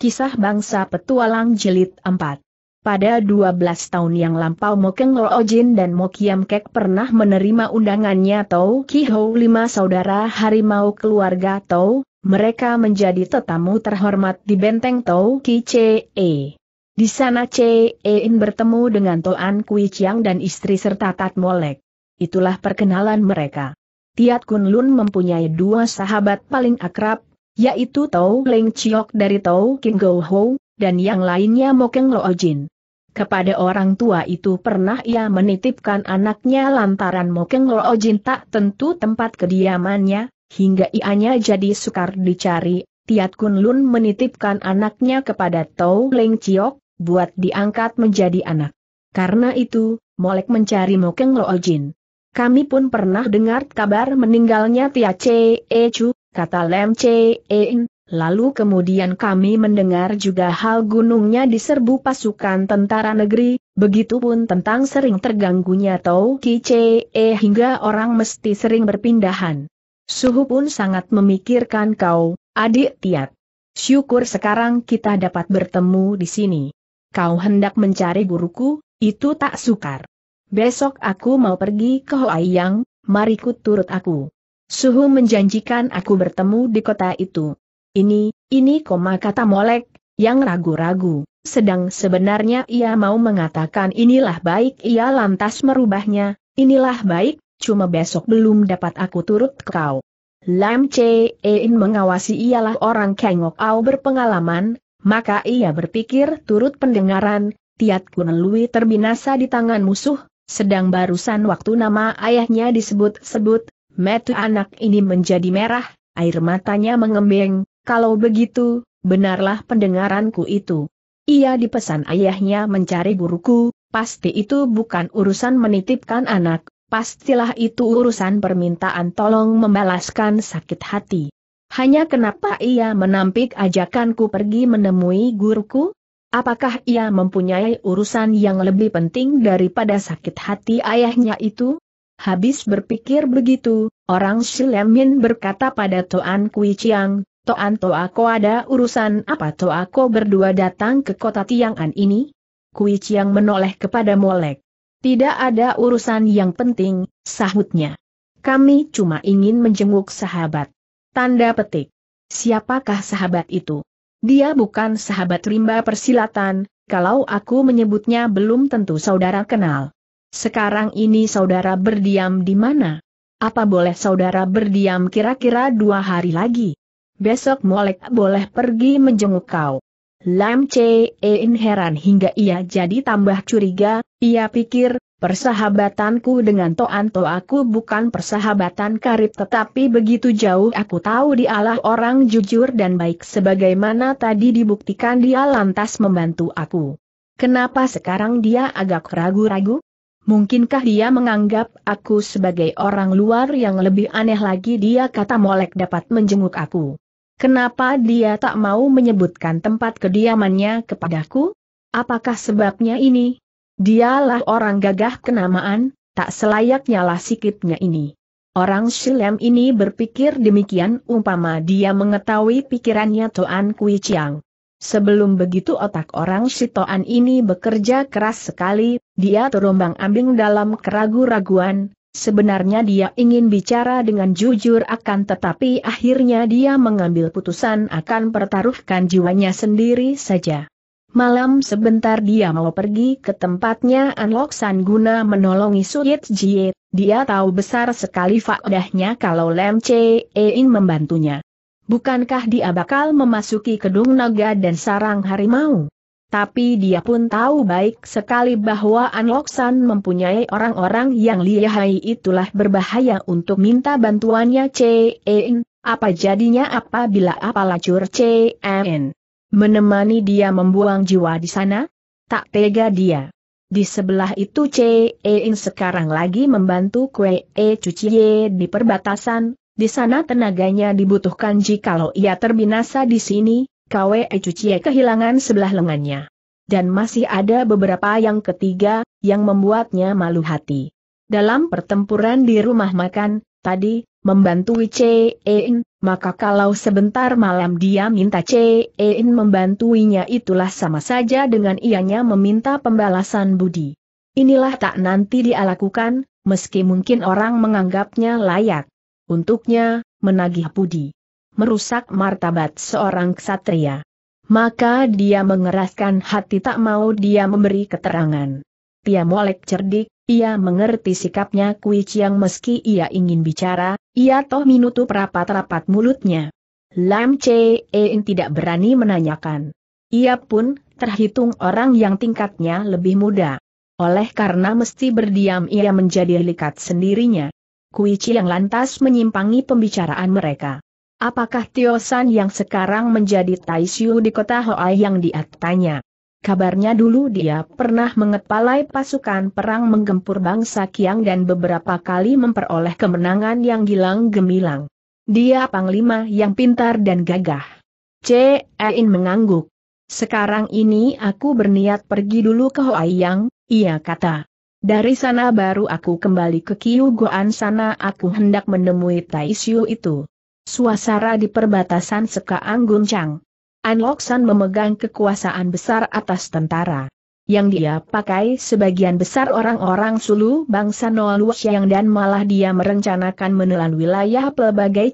Kisah Bangsa Petualang Jelit 4 Pada 12 tahun yang lampau Mokeng Lo Ojin dan Mokiam Kek pernah menerima undangannya Tau Kihou lima saudara harimau keluarga Tau, mereka menjadi tetamu terhormat di benteng Tau Ki E. Di sana E In bertemu dengan Toan Kui Chiang dan istri serta Tat Molek. Itulah perkenalan mereka. Tiat Kun Lun mempunyai dua sahabat paling akrab, yaitu Tau Leng Chiok dari Tau King Go Ho, dan yang lainnya Mokeng Lo Ojin. Kepada orang tua itu pernah ia menitipkan anaknya lantaran Mokeng Lo Ojin tak tentu tempat kediamannya, hingga ianya jadi sukar dicari. Tiat Kun Lun menitipkan anaknya kepada Tau Leng Chiok, buat diangkat menjadi anak. Karena itu, Molek mencari Mokeng Lo Ojin. Kami pun pernah dengar kabar meninggalnya Tia Che Chu, kata Lem lalu kemudian kami mendengar juga hal gunungnya diserbu pasukan tentara negeri, begitupun tentang sering terganggunya Tau Ki Che e hingga orang mesti sering berpindahan. Suhu pun sangat memikirkan kau, adik Tiat. Syukur sekarang kita dapat bertemu di sini. Kau hendak mencari guruku, itu tak sukar. Besok aku mau pergi ke Hoai Yang, mari kuturut aku. Suhu menjanjikan aku bertemu di kota itu. Ini, ini koma kata Molek, yang ragu-ragu. Sedang sebenarnya ia mau mengatakan inilah baik ia lantas merubahnya, inilah baik, cuma besok belum dapat aku turut kau. Lam Chein mengawasi ialah orang Kengok Au berpengalaman, maka ia berpikir turut pendengaran, Tiat Kunelui terbinasa di tangan musuh, sedang barusan waktu nama ayahnya disebut-sebut, Metu anak ini menjadi merah, air matanya mengembeng, kalau begitu, benarlah pendengaranku itu. Ia dipesan ayahnya mencari guruku, pasti itu bukan urusan menitipkan anak, pastilah itu urusan permintaan tolong membalaskan sakit hati. Hanya kenapa ia menampik ajakanku pergi menemui guruku? Apakah ia mempunyai urusan yang lebih penting daripada sakit hati ayahnya itu? Habis berpikir begitu, orang Silemin berkata pada Toan Kui Chiang, Toan Toako ada urusan apa Toako berdua datang ke kota Tiang'an ini? Kui Chiang menoleh kepada Molek. Tidak ada urusan yang penting, sahutnya. Kami cuma ingin menjenguk sahabat. Tanda petik. Siapakah sahabat itu? Dia bukan sahabat rimba persilatan, kalau aku menyebutnya belum tentu saudara kenal. Sekarang ini saudara berdiam di mana? Apa boleh saudara berdiam kira-kira dua hari lagi? Besok Molek boleh pergi menjenguk kau. Lam Che heran hingga ia jadi tambah curiga, ia pikir, persahabatanku dengan Toan To aku bukan persahabatan karib tetapi begitu jauh aku tahu dialah orang jujur dan baik sebagaimana tadi dibuktikan dia lantas membantu aku. Kenapa sekarang dia agak ragu-ragu? Mungkinkah dia menganggap aku sebagai orang luar yang lebih aneh lagi dia kata Molek dapat menjenguk aku. Kenapa dia tak mau menyebutkan tempat kediamannya kepadaku? Apakah sebabnya ini? Dialah orang gagah kenamaan, tak selayaknya lah sikipnya ini. Orang Shilem ini berpikir demikian umpama dia mengetahui pikirannya Toan Kui Chiang. Sebelum begitu otak orang Sitoan ini bekerja keras sekali, dia terombang ambing dalam keragu-raguan, sebenarnya dia ingin bicara dengan jujur akan tetapi akhirnya dia mengambil putusan akan pertaruhkan jiwanya sendiri saja. Malam sebentar dia mau pergi ke tempatnya Anlok San guna menolongi Suyit Jie, dia tahu besar sekali faedahnya kalau Lem Che Ein membantunya. Bukankah dia bakal memasuki gedung naga dan sarang harimau? Tapi dia pun tahu baik sekali bahwa Anloksan mempunyai orang-orang yang lihai itulah berbahaya untuk minta bantuannya Cen, apa jadinya apabila apalacur Cen menemani dia membuang jiwa di sana? Tak tega dia. Di sebelah itu Cen sekarang lagi membantu Kue E cuci di perbatasan, di sana tenaganya dibutuhkan jikalau ia terbinasa di sini, Kwe Cucie kehilangan sebelah lengannya. Dan masih ada beberapa yang ketiga, yang membuatnya malu hati. Dalam pertempuran di rumah makan, tadi, membantu Cein, maka kalau sebentar malam dia minta Cein membantuinya itulah sama saja dengan ianya meminta pembalasan budi. Inilah tak nanti dia lakukan, meski mungkin orang menganggapnya layak. Untuknya, menagih budi. Merusak martabat seorang ksatria. Maka dia mengeraskan hati tak mau dia memberi keterangan. Tia Molek cerdik, ia mengerti sikapnya Kui Chiang meski ia ingin bicara, ia toh menutup rapat-rapat mulutnya. Lam Che En tidak berani menanyakan. Ia pun terhitung orang yang tingkatnya lebih muda. Oleh karena mesti berdiam ia menjadi likat sendirinya. Kui yang lantas menyimpangi pembicaraan mereka. Apakah Tio San yang sekarang menjadi Taisyu di kota Hoai yang diatanya? Kabarnya dulu dia pernah mengepalai pasukan perang menggempur bangsa Kiang dan beberapa kali memperoleh kemenangan yang gilang gemilang. Dia panglima yang pintar dan gagah. C. Ain mengangguk. Sekarang ini aku berniat pergi dulu ke Hoai Yang, ia kata. Dari sana baru aku kembali ke Goan sana aku hendak menemui Taisyu itu. Suasara di perbatasan Sekaang Guncang. Loxan memegang kekuasaan besar atas tentara. Yang dia pakai sebagian besar orang-orang sulu bangsa Noalusiang dan malah dia merencanakan menelan wilayah pelbagai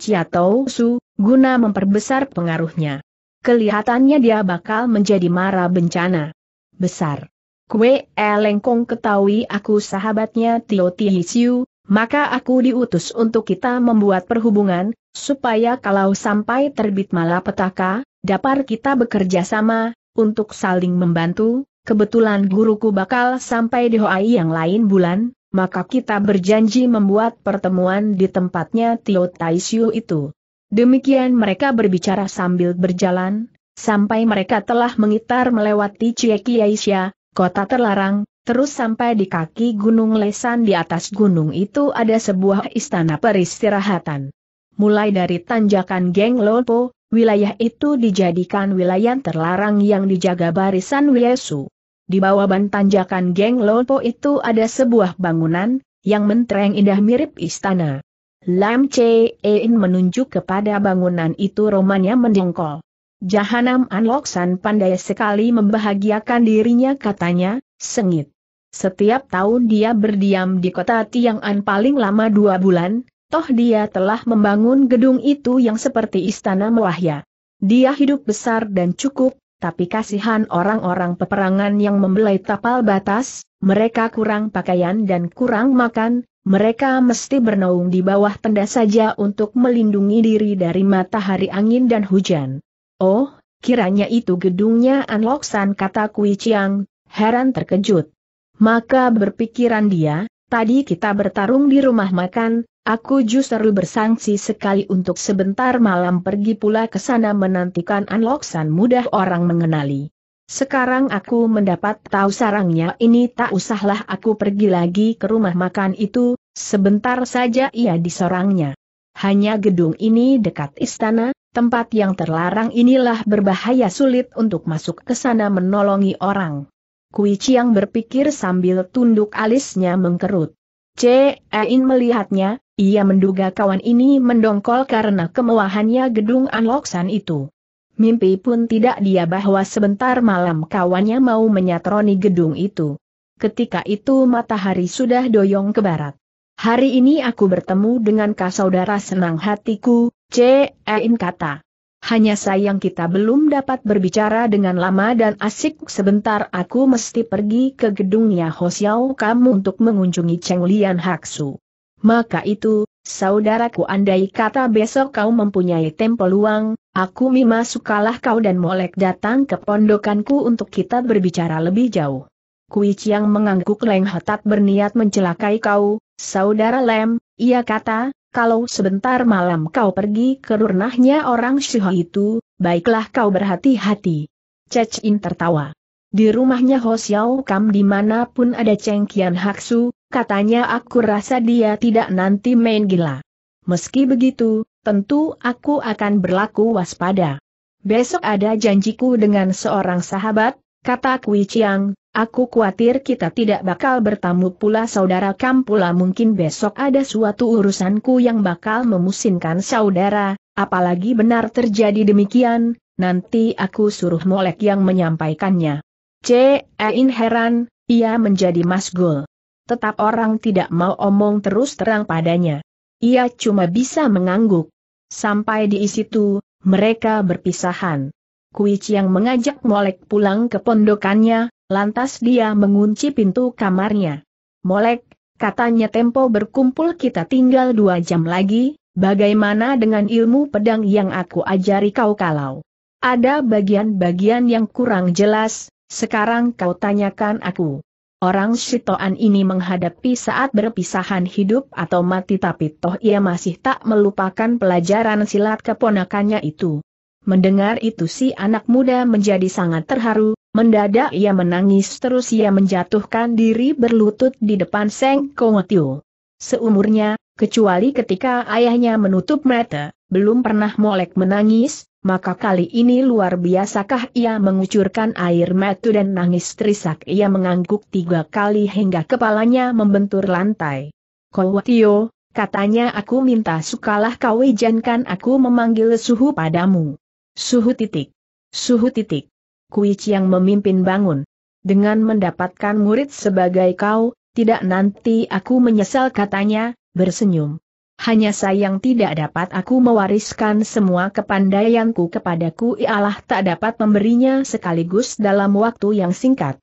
Su, guna memperbesar pengaruhnya. Kelihatannya dia bakal menjadi mara bencana. Besar. Kue Elengkong ketahui aku sahabatnya Tio Tihisiu, maka aku diutus untuk kita membuat perhubungan, supaya kalau sampai terbit malapetaka, dapat kita bekerja sama, untuk saling membantu, kebetulan guruku bakal sampai di Hawaii yang lain bulan, maka kita berjanji membuat pertemuan di tempatnya Tio Taisyu itu. Demikian mereka berbicara sambil berjalan, sampai mereka telah mengitar melewati Kiaisya, kota terlarang, terus sampai di kaki Gunung Lesan di atas gunung itu ada sebuah istana peristirahatan. Mulai dari tanjakan Geng Lopo, wilayah itu dijadikan wilayah terlarang yang dijaga barisan Wiesu. Di bawah ban tanjakan Geng Lopo itu ada sebuah bangunan, yang mentereng indah mirip istana. Lam Chein menunjuk kepada bangunan itu romanya mendengkol. Jahanam Anloksan pandai sekali membahagiakan dirinya katanya, sengit. Setiap tahun dia berdiam di kota Tiang'an paling lama dua bulan, toh dia telah membangun gedung itu yang seperti istana mewahya. Dia hidup besar dan cukup, tapi kasihan orang-orang peperangan yang membelai tapal batas, mereka kurang pakaian dan kurang makan, mereka mesti bernaung di bawah tenda saja untuk melindungi diri dari matahari angin dan hujan. Oh, kiranya itu gedungnya Anloksan kata Kui Chiang, heran terkejut. Maka berpikiran dia, tadi kita bertarung di rumah makan, aku justru bersangsi sekali untuk sebentar malam pergi pula ke sana menantikan Anloksan mudah orang mengenali. Sekarang aku mendapat tahu sarangnya ini tak usahlah aku pergi lagi ke rumah makan itu, sebentar saja ia disorangnya. Hanya gedung ini dekat istana, Tempat yang terlarang inilah berbahaya sulit untuk masuk ke sana menolongi orang. Kui Chiang berpikir sambil tunduk alisnya mengkerut. C. Ain melihatnya, ia menduga kawan ini mendongkol karena kemewahannya gedung Anloksan itu. Mimpi pun tidak dia bahwa sebentar malam kawannya mau menyatroni gedung itu. Ketika itu matahari sudah doyong ke barat. Hari ini aku bertemu dengan kak saudara senang hatiku, C.E.In kata. Hanya sayang kita belum dapat berbicara dengan lama dan asik sebentar aku mesti pergi ke gedungnya Hosiao kamu untuk mengunjungi Cheng Lian Haksu. Maka itu, saudaraku andai kata besok kau mempunyai tempo luang, aku mima sukalah kau dan molek datang ke pondokanku untuk kita berbicara lebih jauh. Kui Chiang mengangguk lenghetat berniat mencelakai kau, Saudara Lem, ia kata, kalau sebentar malam kau pergi ke ranahnya orang Syiha itu, baiklah kau berhati-hati. Cecin tertawa. Di rumahnya Ho Xiao Kam dimanapun ada Cheng Kian Haksu, katanya aku rasa dia tidak nanti main gila. Meski begitu, tentu aku akan berlaku waspada. Besok ada janjiku dengan seorang sahabat, Kata Kui Chiang, aku khawatir kita tidak bakal bertamu pula saudara Kam pula mungkin besok ada suatu urusanku yang bakal memusinkan saudara, apalagi benar terjadi demikian, nanti aku suruh Molek yang menyampaikannya. C. In heran, ia menjadi masgul. Tetap orang tidak mau omong terus terang padanya. Ia cuma bisa mengangguk. Sampai di situ, mereka berpisahan. Kui Chiang mengajak Molek pulang ke pondokannya, lantas dia mengunci pintu kamarnya. Molek, katanya tempo berkumpul kita tinggal dua jam lagi, bagaimana dengan ilmu pedang yang aku ajari kau kalau? Ada bagian-bagian yang kurang jelas, sekarang kau tanyakan aku. Orang Shitoan ini menghadapi saat berpisahan hidup atau mati tapi toh ia masih tak melupakan pelajaran silat keponakannya itu. Mendengar itu si anak muda menjadi sangat terharu, mendadak ia menangis terus ia menjatuhkan diri berlutut di depan Seng Tio. Seumurnya, kecuali ketika ayahnya menutup mata, belum pernah molek menangis, maka kali ini luar biasakah ia mengucurkan air mata dan nangis terisak ia mengangguk tiga kali hingga kepalanya membentur lantai. Kowatio, katanya aku minta sukalah kau ijankan aku memanggil suhu padamu. Suhu titik. Suhu titik. Kui Chiang memimpin bangun. Dengan mendapatkan murid sebagai kau, tidak nanti aku menyesal katanya, bersenyum. Hanya sayang tidak dapat aku mewariskan semua kepandaianku kepadaku ialah tak dapat memberinya sekaligus dalam waktu yang singkat.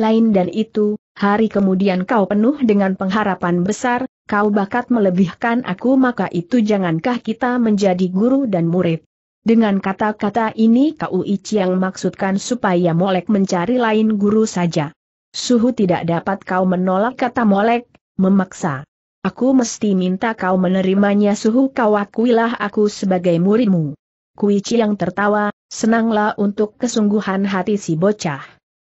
Lain dan itu, hari kemudian kau penuh dengan pengharapan besar, kau bakat melebihkan aku maka itu jangankah kita menjadi guru dan murid. Dengan kata-kata ini Kau Kui yang maksudkan supaya Molek mencari lain guru saja. Suhu tidak dapat kau menolak kata Molek, memaksa. Aku mesti minta kau menerimanya Suhu kau akuilah aku sebagai muridmu. Kui yang tertawa, senanglah untuk kesungguhan hati si bocah.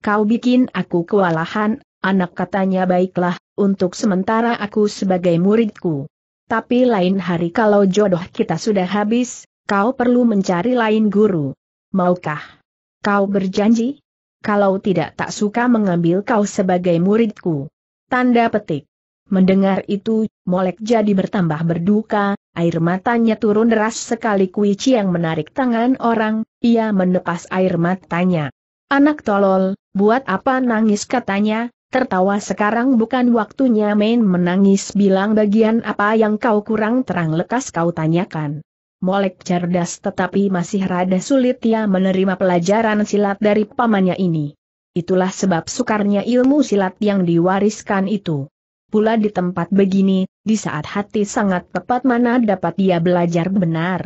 Kau bikin aku kewalahan, anak katanya baiklah, untuk sementara aku sebagai muridku. Tapi lain hari kalau jodoh kita sudah habis, Kau perlu mencari lain guru. Maukah? Kau berjanji? Kalau tidak tak suka mengambil kau sebagai muridku. Tanda petik. Mendengar itu, Molek jadi bertambah berduka, air matanya turun deras sekali Kui yang menarik tangan orang, ia menepas air matanya. Anak tolol, buat apa nangis katanya, tertawa sekarang bukan waktunya main menangis bilang bagian apa yang kau kurang terang lekas kau tanyakan molek cerdas tetapi masih rada sulit ia menerima pelajaran silat dari pamannya ini. Itulah sebab sukarnya ilmu silat yang diwariskan itu. Pula di tempat begini, di saat hati sangat tepat mana dapat dia belajar benar.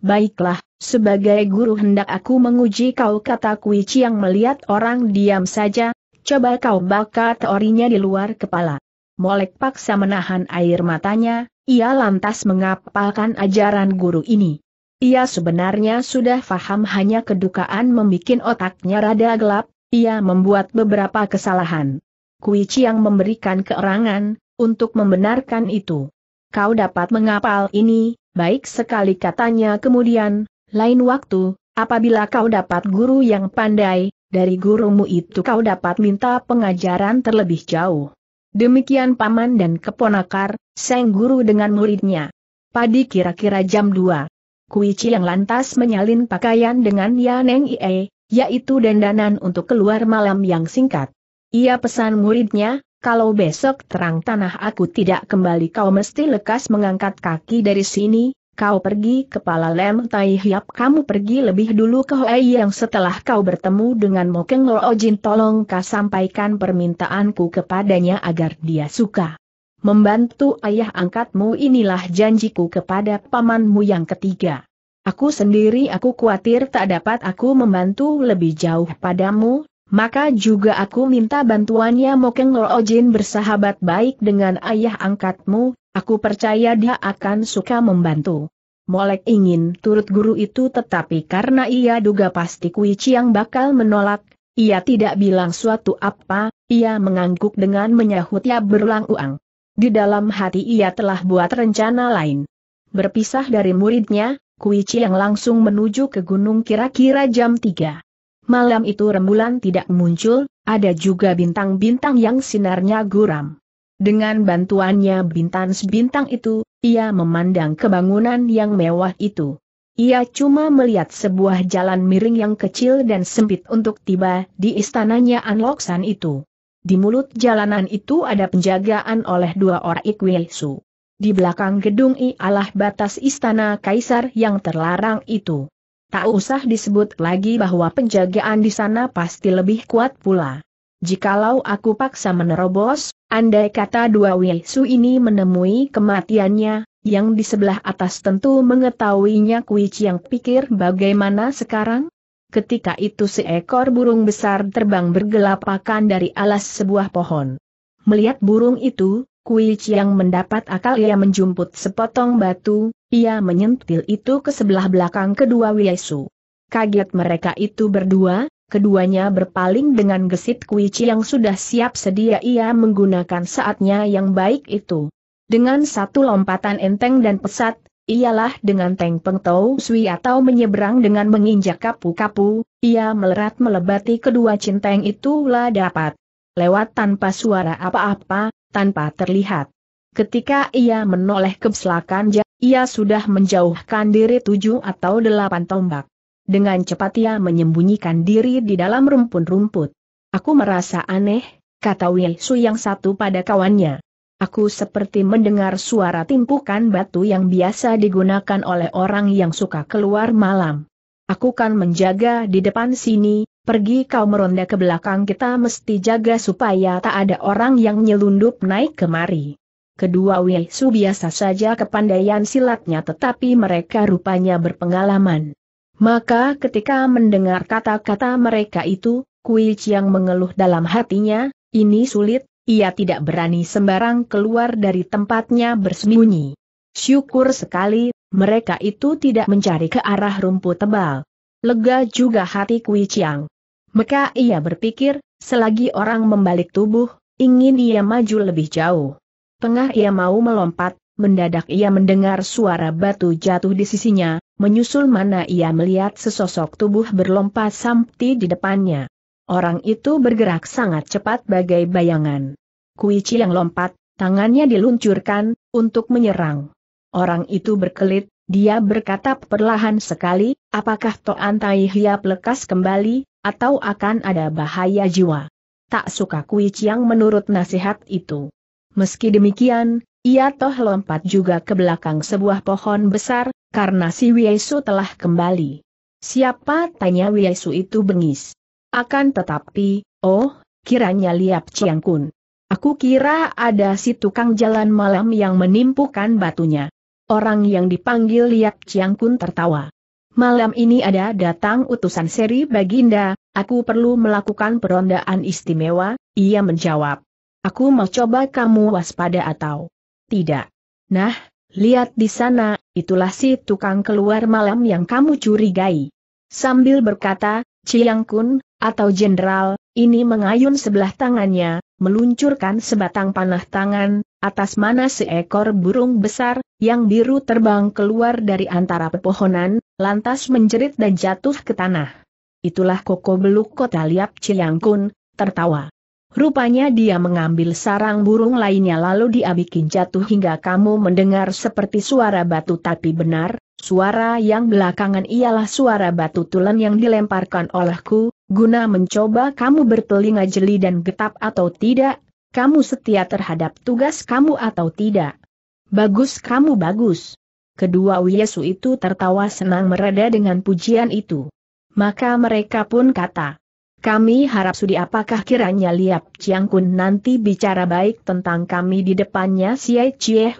Baiklah, sebagai guru hendak aku menguji kau kata Kui yang melihat orang diam saja, coba kau bakat teorinya di luar kepala. Molek paksa menahan air matanya, ia lantas mengapalkan ajaran guru ini. Ia sebenarnya sudah faham hanya kedukaan membuat otaknya rada gelap, ia membuat beberapa kesalahan. Kui yang memberikan keerangan, untuk membenarkan itu. Kau dapat mengapal ini, baik sekali katanya kemudian, lain waktu, apabila kau dapat guru yang pandai, dari gurumu itu kau dapat minta pengajaran terlebih jauh. Demikian paman dan keponakar, Seng Guru dengan muridnya. Padi kira-kira jam 2. Kuici yang lantas menyalin pakaian dengan Yaneng Ie, yaitu dandanan untuk keluar malam yang singkat. Ia pesan muridnya, kalau besok terang tanah aku tidak kembali kau mesti lekas mengangkat kaki dari sini, Kau pergi kepala Lem Tai Hiap kamu pergi lebih dulu ke Hoi yang setelah kau bertemu dengan Mokeng Lo Ojin tolong kau sampaikan permintaanku kepadanya agar dia suka. Membantu ayah angkatmu inilah janjiku kepada pamanmu yang ketiga. Aku sendiri aku khawatir tak dapat aku membantu lebih jauh padamu, maka juga aku minta bantuannya Mokeng Lo Ojin bersahabat baik dengan ayah angkatmu, Aku percaya dia akan suka membantu. Molek ingin turut guru itu tetapi karena ia duga pasti Kui Chiang bakal menolak, ia tidak bilang suatu apa, ia mengangguk dengan menyahut ia berulang-ulang. Di dalam hati ia telah buat rencana lain. Berpisah dari muridnya, Kui Chiang langsung menuju ke gunung kira-kira jam 3. Malam itu rembulan tidak muncul, ada juga bintang-bintang yang sinarnya guram. Dengan bantuannya bintang sebintang itu, ia memandang kebangunan yang mewah itu. Ia cuma melihat sebuah jalan miring yang kecil dan sempit untuk tiba di istananya Anloksan itu. Di mulut jalanan itu ada penjagaan oleh dua orang Ikwilsu. Di belakang gedung ialah batas istana kaisar yang terlarang itu. Tak usah disebut lagi bahwa penjagaan di sana pasti lebih kuat pula. Jikalau aku paksa menerobos, andai kata dua Wisu ini menemui kematiannya, yang di sebelah atas tentu mengetahuinya Kui yang pikir bagaimana sekarang? Ketika itu seekor burung besar terbang bergelapakan dari alas sebuah pohon. Melihat burung itu, Kui yang mendapat akal ia menjumput sepotong batu, ia menyentil itu ke sebelah belakang kedua Wisu. Kaget mereka itu berdua, Keduanya berpaling dengan gesit kuici yang sudah siap sedia ia menggunakan saatnya yang baik itu. Dengan satu lompatan enteng dan pesat, ialah dengan Teng Peng Tau Sui atau menyeberang dengan menginjak kapu-kapu, ia melerat melebati kedua cinteng itulah dapat. Lewat tanpa suara apa-apa, tanpa terlihat. Ketika ia menoleh ke belakang, ia sudah menjauhkan diri tujuh atau delapan tombak. Dengan cepat ia menyembunyikan diri di dalam rumpun rumput. Aku merasa aneh, kata Wei Su yang satu pada kawannya. Aku seperti mendengar suara timpukan batu yang biasa digunakan oleh orang yang suka keluar malam. Aku kan menjaga di depan sini, pergi kau meronda ke belakang kita mesti jaga supaya tak ada orang yang nyelundup naik kemari. Kedua Wei Su biasa saja kepandaian silatnya tetapi mereka rupanya berpengalaman. Maka ketika mendengar kata-kata mereka itu, Kui Chiang mengeluh dalam hatinya, ini sulit, ia tidak berani sembarang keluar dari tempatnya bersembunyi. Syukur sekali, mereka itu tidak mencari ke arah rumput tebal. Lega juga hati Kui Chiang. Maka ia berpikir, selagi orang membalik tubuh, ingin ia maju lebih jauh. Tengah ia mau melompat, mendadak ia mendengar suara batu jatuh di sisinya, menyusul mana ia melihat sesosok tubuh berlompat sampti di depannya. Orang itu bergerak sangat cepat bagai bayangan. Kuici yang lompat, tangannya diluncurkan, untuk menyerang. Orang itu berkelit, dia berkata perlahan sekali, apakah Toan Tai Hiap lekas kembali, atau akan ada bahaya jiwa. Tak suka Kui yang menurut nasihat itu. Meski demikian, ia toh lompat juga ke belakang sebuah pohon besar, karena si Wiesu telah kembali. Siapa tanya Wiesu itu bengis. Akan tetapi, oh, kiranya Liap Ciangkun. Aku kira ada si tukang jalan malam yang menimpukan batunya. Orang yang dipanggil Liap Ciangkun tertawa. Malam ini ada datang utusan seri Baginda, aku perlu melakukan perondaan istimewa, ia menjawab. Aku mau coba kamu waspada atau tidak. Nah, Lihat di sana, itulah si tukang keluar malam yang kamu curigai. Sambil berkata, Chiang Kun, atau jenderal, ini mengayun sebelah tangannya, meluncurkan sebatang panah tangan, atas mana seekor burung besar, yang biru terbang keluar dari antara pepohonan, lantas menjerit dan jatuh ke tanah. Itulah koko beluk kota liap Chiang Kun, tertawa. Rupanya dia mengambil sarang burung lainnya lalu dia bikin jatuh hingga kamu mendengar seperti suara batu tapi benar, suara yang belakangan ialah suara batu tulen yang dilemparkan olehku, guna mencoba kamu bertelinga jeli dan getap atau tidak, kamu setia terhadap tugas kamu atau tidak. Bagus kamu bagus. Kedua Yesu itu tertawa senang mereda dengan pujian itu. Maka mereka pun kata, kami harap sudi apakah kiranya Liap Chiang Kun nanti bicara baik tentang kami di depannya si Chie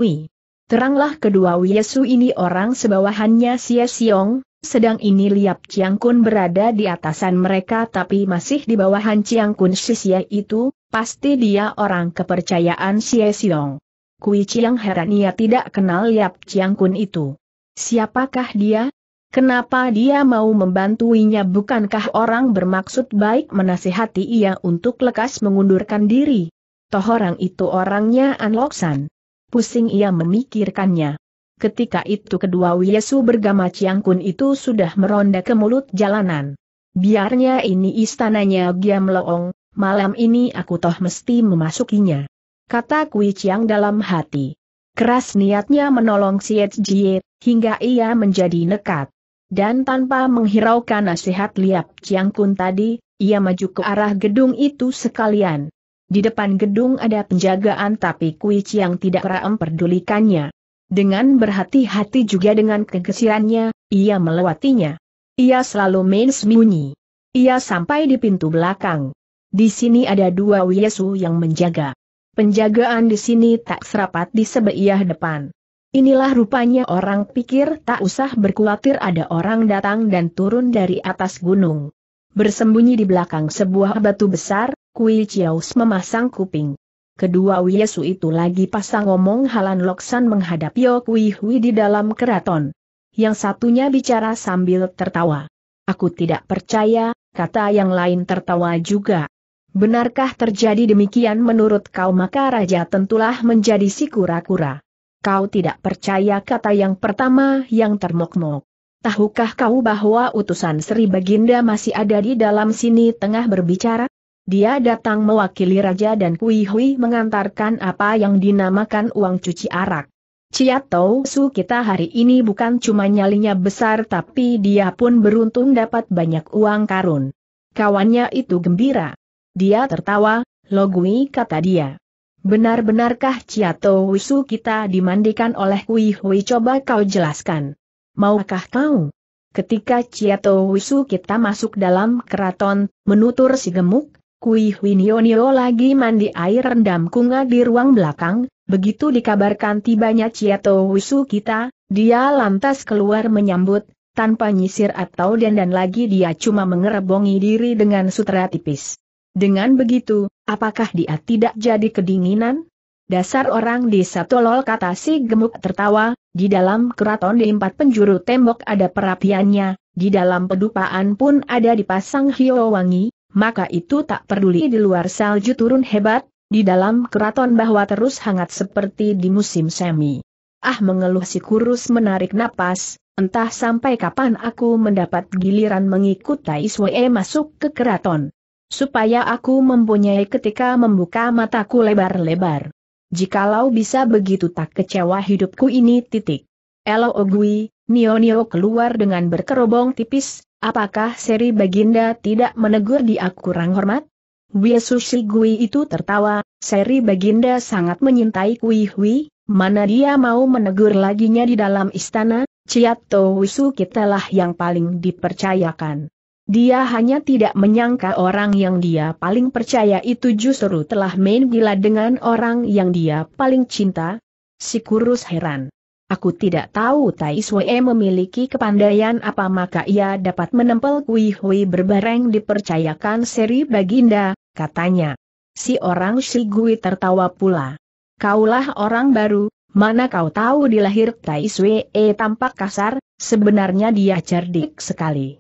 Teranglah kedua Wiesu ini orang sebawahannya Sia Siong, sedang ini Liap Chiang Kun berada di atasan mereka tapi masih di bawahan Chiang Kun Sia itu, pasti dia orang kepercayaan Sia Siong. Kui Chiang heran ia tidak kenal Liap Chiang Kun itu. Siapakah dia? Kenapa dia mau membantuinya bukankah orang bermaksud baik menasihati ia untuk lekas mengundurkan diri? Toh orang itu orangnya Anloksan. Pusing ia memikirkannya. Ketika itu kedua Wiesu bergama Ciangkun itu sudah meronda ke mulut jalanan. Biarnya ini istananya Giam Loong, malam ini aku toh mesti memasukinya. Kata Kui Chiang dalam hati. Keras niatnya menolong Siet Jie, hingga ia menjadi nekat. Dan tanpa menghiraukan nasihat Liap Chiang Kun tadi, ia maju ke arah gedung itu sekalian. Di depan gedung ada penjagaan tapi Kui Chiang tidak pernah memperdulikannya. Dengan berhati-hati juga dengan kegesirannya, ia melewatinya. Ia selalu main sembunyi. Ia sampai di pintu belakang. Di sini ada dua Wiesu yang menjaga. Penjagaan di sini tak serapat di sebelah depan. Inilah rupanya orang pikir tak usah berkhawatir ada orang datang dan turun dari atas gunung. Bersembunyi di belakang sebuah batu besar, Kui Chiaus memasang kuping. Kedua Wiesu itu lagi pasang ngomong halan Loksan menghadap Yo Kui Hui di dalam keraton. Yang satunya bicara sambil tertawa. Aku tidak percaya, kata yang lain tertawa juga. Benarkah terjadi demikian menurut kau maka raja tentulah menjadi si kura-kura kau tidak percaya kata yang pertama yang termok-mok. Tahukah kau bahwa utusan Sri Baginda masih ada di dalam sini tengah berbicara? Dia datang mewakili Raja dan Kui Hui mengantarkan apa yang dinamakan uang cuci arak. Ciatou Su kita hari ini bukan cuma nyalinya besar tapi dia pun beruntung dapat banyak uang karun. Kawannya itu gembira. Dia tertawa, Logui kata dia. Benar-benarkah Ciato Wisu kita dimandikan oleh Hui Hui? Coba kau jelaskan. Maukah kau? Ketika Ciato Wisu kita masuk dalam keraton, menutur si gemuk, Kui Hui Nio Nio lagi mandi air rendam kunga di ruang belakang, begitu dikabarkan tibanya Ciato Wisu kita, dia lantas keluar menyambut, tanpa nyisir atau dandan lagi dia cuma mengerebongi diri dengan sutra tipis. Dengan begitu, apakah dia tidak jadi kedinginan? Dasar orang desa tolol kata si gemuk tertawa, di dalam keraton di empat penjuru tembok ada perapiannya, di dalam pedupaan pun ada dipasang hio wangi, maka itu tak peduli di luar salju turun hebat, di dalam keraton bahwa terus hangat seperti di musim semi. Ah mengeluh si kurus menarik napas, entah sampai kapan aku mendapat giliran mengikuti Iswe masuk ke keraton. Supaya aku mempunyai ketika membuka mataku lebar-lebar. Jikalau bisa begitu tak kecewa hidupku ini titik. Elo Ogui, Nio-Nio keluar dengan berkerobong tipis, apakah seri Baginda tidak menegur di aku kurang hormat? Wiesushi Gui itu tertawa, seri Baginda sangat menyintai Kui Hui, mana dia mau menegur laginya di dalam istana, Ciato Wisu kitalah yang paling dipercayakan. Dia hanya tidak menyangka orang yang dia paling percaya itu justru telah main gila dengan orang yang dia paling cinta. Si kurus heran. Aku tidak tahu Tai Sue memiliki kepandaian apa maka ia dapat menempel Kui Hui berbareng dipercayakan seri Baginda, katanya. Si orang si Gui tertawa pula. Kaulah orang baru, mana kau tahu dilahir lahir Tai Sue tampak kasar, sebenarnya dia cerdik sekali.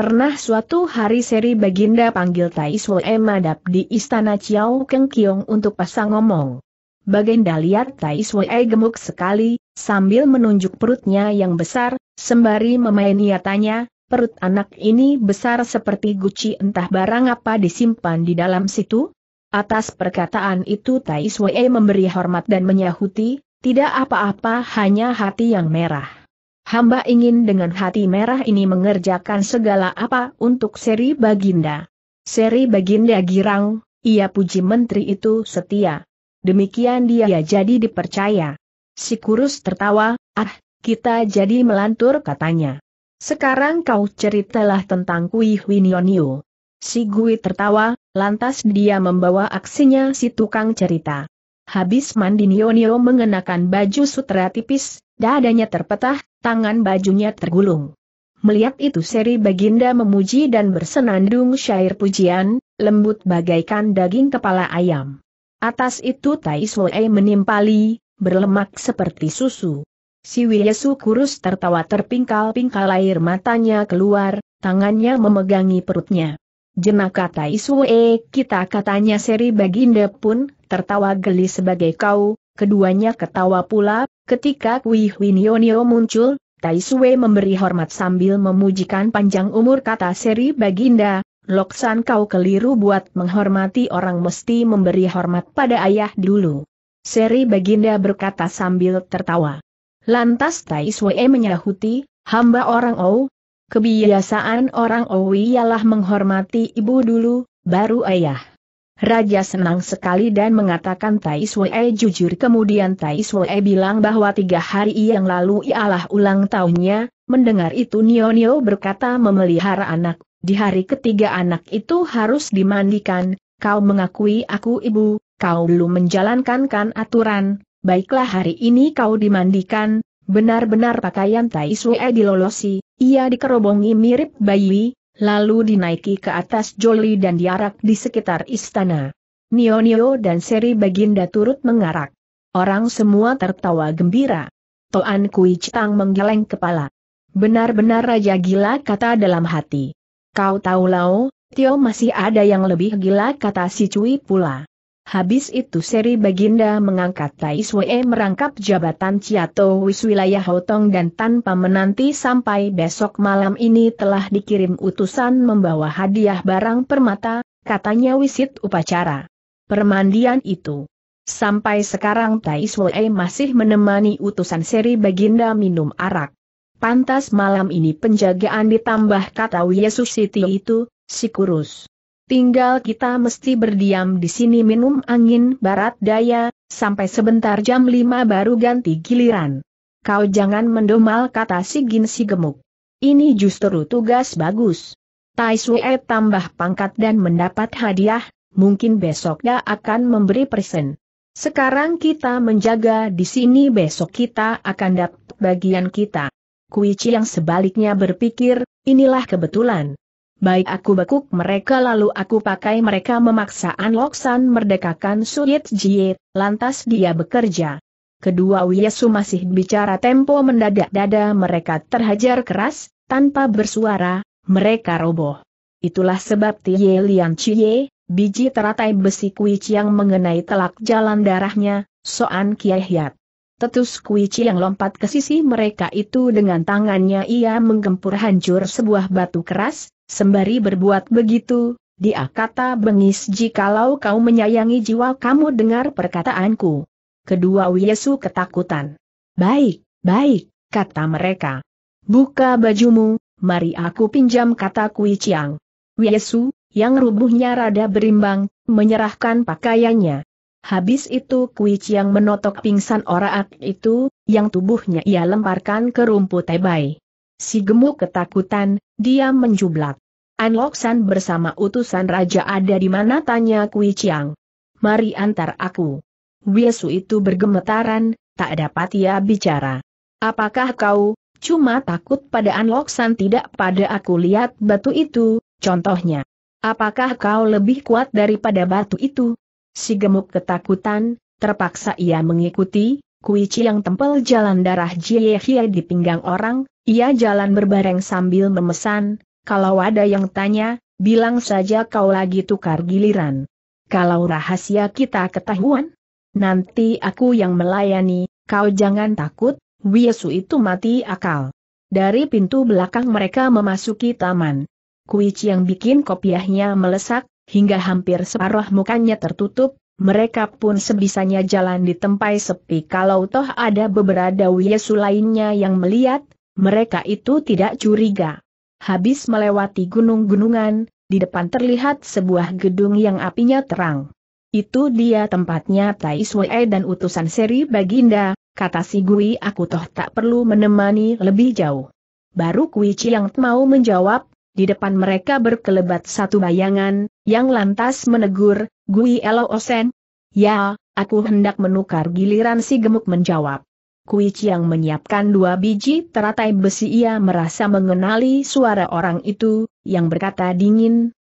Pernah suatu hari seri Baginda panggil Tai Sue madap di istana Chiao Keng Kiong untuk pasang ngomong. Baginda lihat Tai Sue gemuk sekali, sambil menunjuk perutnya yang besar, sembari memaini nyatanya, perut anak ini besar seperti guci entah barang apa disimpan di dalam situ. Atas perkataan itu Tai Sue memberi hormat dan menyahuti, tidak apa-apa hanya hati yang merah. Hamba ingin dengan hati merah ini mengerjakan segala apa untuk seri Baginda. Seri Baginda girang, ia puji menteri itu setia. Demikian dia jadi dipercaya. Si kurus tertawa, ah, kita jadi melantur katanya. Sekarang kau ceritalah tentang Kui Winionio. Si Gui tertawa, lantas dia membawa aksinya si tukang cerita. Habis mandi Nionio mengenakan baju sutra tipis, dadanya terpetah, tangan bajunya tergulung. Melihat itu seri Baginda memuji dan bersenandung syair pujian, lembut bagaikan daging kepala ayam. Atas itu Tai Suei menimpali, berlemak seperti susu. Si Wiyesu kurus tertawa terpingkal-pingkal air matanya keluar, tangannya memegangi perutnya. Jenaka Tai Suei kita katanya seri Baginda pun tertawa geli sebagai kau, keduanya ketawa pula, ketika Kui Winionio muncul, Tai Sui memberi hormat sambil memujikan panjang umur kata seri baginda, Loksan kau keliru buat menghormati orang mesti memberi hormat pada ayah dulu. Seri baginda berkata sambil tertawa. Lantas Tai Sui menyahuti, hamba orang Ou. Kebiasaan orang Ou ialah menghormati ibu dulu, baru ayah. Raja senang sekali dan mengatakan Tai Swe jujur kemudian Tai Swe bilang bahwa tiga hari yang lalu ialah ulang tahunnya, mendengar itu Nio Nio berkata memelihara anak, di hari ketiga anak itu harus dimandikan, kau mengakui aku ibu, kau belum menjalankan kan aturan, baiklah hari ini kau dimandikan, benar-benar pakaian Tai Swe dilolosi, ia dikerobongi mirip bayi, lalu dinaiki ke atas joli dan diarak di sekitar istana. Nio-Nio dan Seri Baginda turut mengarak. Orang semua tertawa gembira. Toan Kui Chitang menggeleng kepala. Benar-benar raja gila kata dalam hati. Kau tahu Lao, Tio masih ada yang lebih gila kata si Cui pula. Habis itu seri Baginda mengangkat Tai Swe merangkap jabatan Ciato Wis wilayah Hotong dan tanpa menanti sampai besok malam ini telah dikirim utusan membawa hadiah barang permata, katanya Wisit upacara. Permandian itu. Sampai sekarang Tai Swe masih menemani utusan seri Baginda minum arak. Pantas malam ini penjagaan ditambah kata Yesus Siti itu, si kurus. Tinggal kita mesti berdiam di sini minum angin barat daya, sampai sebentar jam lima baru ganti giliran. Kau jangan mendomal kata si Gin si gemuk. Ini justru tugas bagus. Tai Sue tambah pangkat dan mendapat hadiah, mungkin besoknya akan memberi persen. Sekarang kita menjaga di sini besok kita akan dapat bagian kita. Kuici yang sebaliknya berpikir, inilah kebetulan. Baik aku bekuk mereka lalu aku pakai mereka memaksa Anloksan merdekakan Suyit Jie, lantas dia bekerja. Kedua Wiesu masih bicara tempo mendadak dada mereka terhajar keras, tanpa bersuara, mereka roboh. Itulah sebab Tie Lian Chie, biji teratai besi Kui yang mengenai telak jalan darahnya, Soan Kiai Tetus Kui yang lompat ke sisi mereka itu dengan tangannya ia menggempur hancur sebuah batu keras, Sembari berbuat begitu, dia kata bengis jikalau kau menyayangi jiwa kamu dengar perkataanku. Kedua Wiesu ketakutan. Baik, baik, kata mereka. Buka bajumu, mari aku pinjam kata Kui Chiang. Wiesu, yang rubuhnya rada berimbang, menyerahkan pakaiannya. Habis itu Kui Chiang menotok pingsan orang itu, yang tubuhnya ia lemparkan ke rumput tebai. Si gemuk ketakutan, dia menjublak. Loksan bersama utusan raja ada di mana tanya Kui Chiang. Mari antar aku. Wiesu itu bergemetaran, tak dapat ia bicara. Apakah kau, cuma takut pada An Loksan tidak pada aku lihat batu itu, contohnya. Apakah kau lebih kuat daripada batu itu? Si gemuk ketakutan, terpaksa ia mengikuti, Kui Chiang tempel jalan darah Jie Hie di pinggang orang, ia jalan berbareng sambil memesan, kalau ada yang tanya, bilang saja kau lagi tukar giliran. Kalau rahasia kita ketahuan, nanti aku yang melayani, kau jangan takut, Wiesu itu mati akal. Dari pintu belakang mereka memasuki taman. Kuici yang bikin kopiahnya melesak, hingga hampir separuh mukanya tertutup, mereka pun sebisanya jalan di tempat sepi kalau toh ada beberapa Wiesu lainnya yang melihat, mereka itu tidak curiga. Habis melewati gunung-gunungan, di depan terlihat sebuah gedung yang apinya terang. Itu dia tempatnya Tai dan utusan seri Baginda, kata si Gui aku toh tak perlu menemani lebih jauh. Baru Kui Chiang mau menjawab, di depan mereka berkelebat satu bayangan, yang lantas menegur, Gui Elo Osen. Ya, aku hendak menukar giliran si gemuk menjawab. Kui Chiang menyiapkan dua biji teratai besi ia merasa mengenali suara orang itu, yang berkata dingin,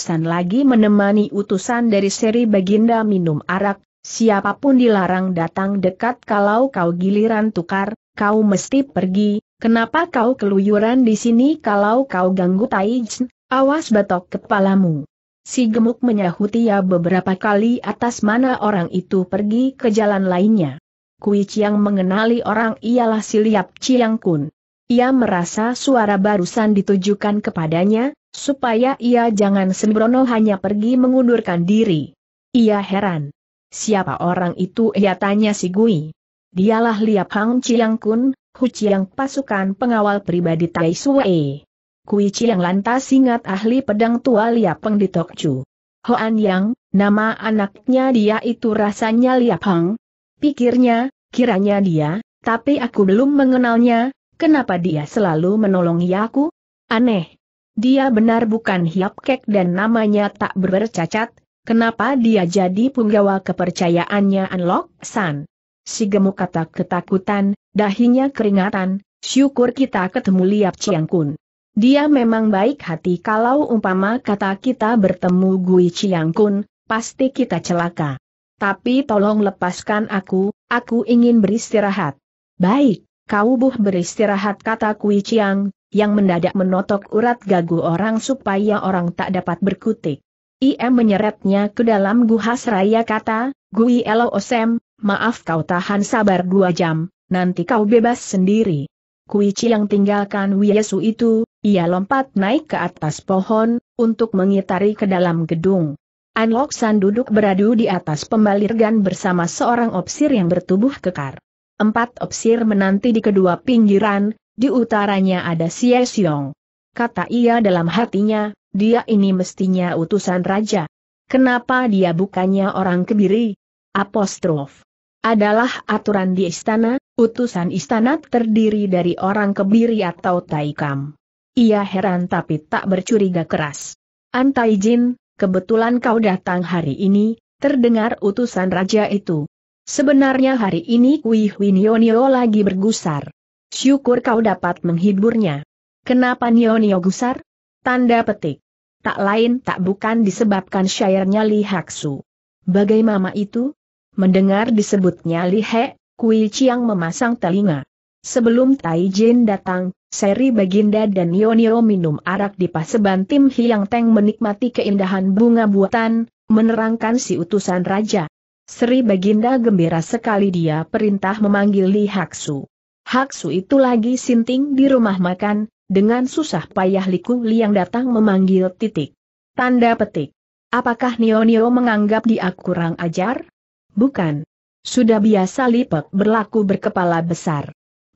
San lagi menemani utusan dari seri Baginda minum arak, siapapun dilarang datang dekat kalau kau giliran tukar, kau mesti pergi, kenapa kau keluyuran di sini kalau kau ganggu Jin, awas batok kepalamu. Si gemuk menyahuti ia beberapa kali atas mana orang itu pergi ke jalan lainnya. Kui Chiang mengenali orang ialah si Liap Chiang Kun. Ia merasa suara barusan ditujukan kepadanya, supaya ia jangan sembrono hanya pergi mengundurkan diri. Ia heran. Siapa orang itu ia tanya si Gui. Dialah Liap Hang Chiang Kun, Hu Chiang pasukan pengawal pribadi Tai Sue. Kui Chiang lantas ingat ahli pedang tua Liap Peng di Tokcu. Hoan Yang, nama anaknya dia itu rasanya Liap Hang, Pikirnya, kiranya dia, tapi aku belum mengenalnya, kenapa dia selalu menolongi aku? Aneh. Dia benar bukan kek dan namanya tak bercacat, kenapa dia jadi punggawa kepercayaannya Anlok San? Si gemuk kata ketakutan, dahinya keringatan, syukur kita ketemu Liap Chiang Kun. Dia memang baik hati kalau umpama kata kita bertemu Gui Chiang Kun, pasti kita celaka tapi tolong lepaskan aku, aku ingin beristirahat. Baik, kau buh beristirahat kata Kui Chiang, yang mendadak menotok urat gagu orang supaya orang tak dapat berkutik. Ia menyeretnya ke dalam guha seraya kata, Gui Elo Osem, maaf kau tahan sabar dua jam, nanti kau bebas sendiri. Kui yang tinggalkan Wiesu itu, ia lompat naik ke atas pohon, untuk mengitari ke dalam gedung. An Lok San duduk beradu di atas pembalirgan bersama seorang opsir yang bertubuh kekar. Empat opsir menanti di kedua pinggiran, di utaranya ada Xie Xiong. Kata ia dalam hatinya, dia ini mestinya utusan raja. Kenapa dia bukannya orang kebiri? Apostrof. Adalah aturan di istana, utusan istana terdiri dari orang kebiri atau taikam. Ia heran tapi tak bercuriga keras. Antai Jin, kebetulan kau datang hari ini, terdengar utusan raja itu. Sebenarnya hari ini Kui Winionio lagi bergusar. Syukur kau dapat menghiburnya. Kenapa Nionio gusar? Tanda petik. Tak lain tak bukan disebabkan syairnya Li Haksu. Bagaimana itu? Mendengar disebutnya Li He, Kui Chiang memasang telinga. Sebelum Tai Jin datang, Seri Baginda dan Yonio minum arak di paseban tim Hiang Teng menikmati keindahan bunga buatan, menerangkan si utusan raja. Seri Baginda gembira sekali dia perintah memanggil Li Haksu. Haksu itu lagi sinting di rumah makan, dengan susah payah Liku Liang datang memanggil titik. Tanda petik. Apakah Nionio menganggap dia kurang ajar? Bukan. Sudah biasa Lipek berlaku berkepala besar.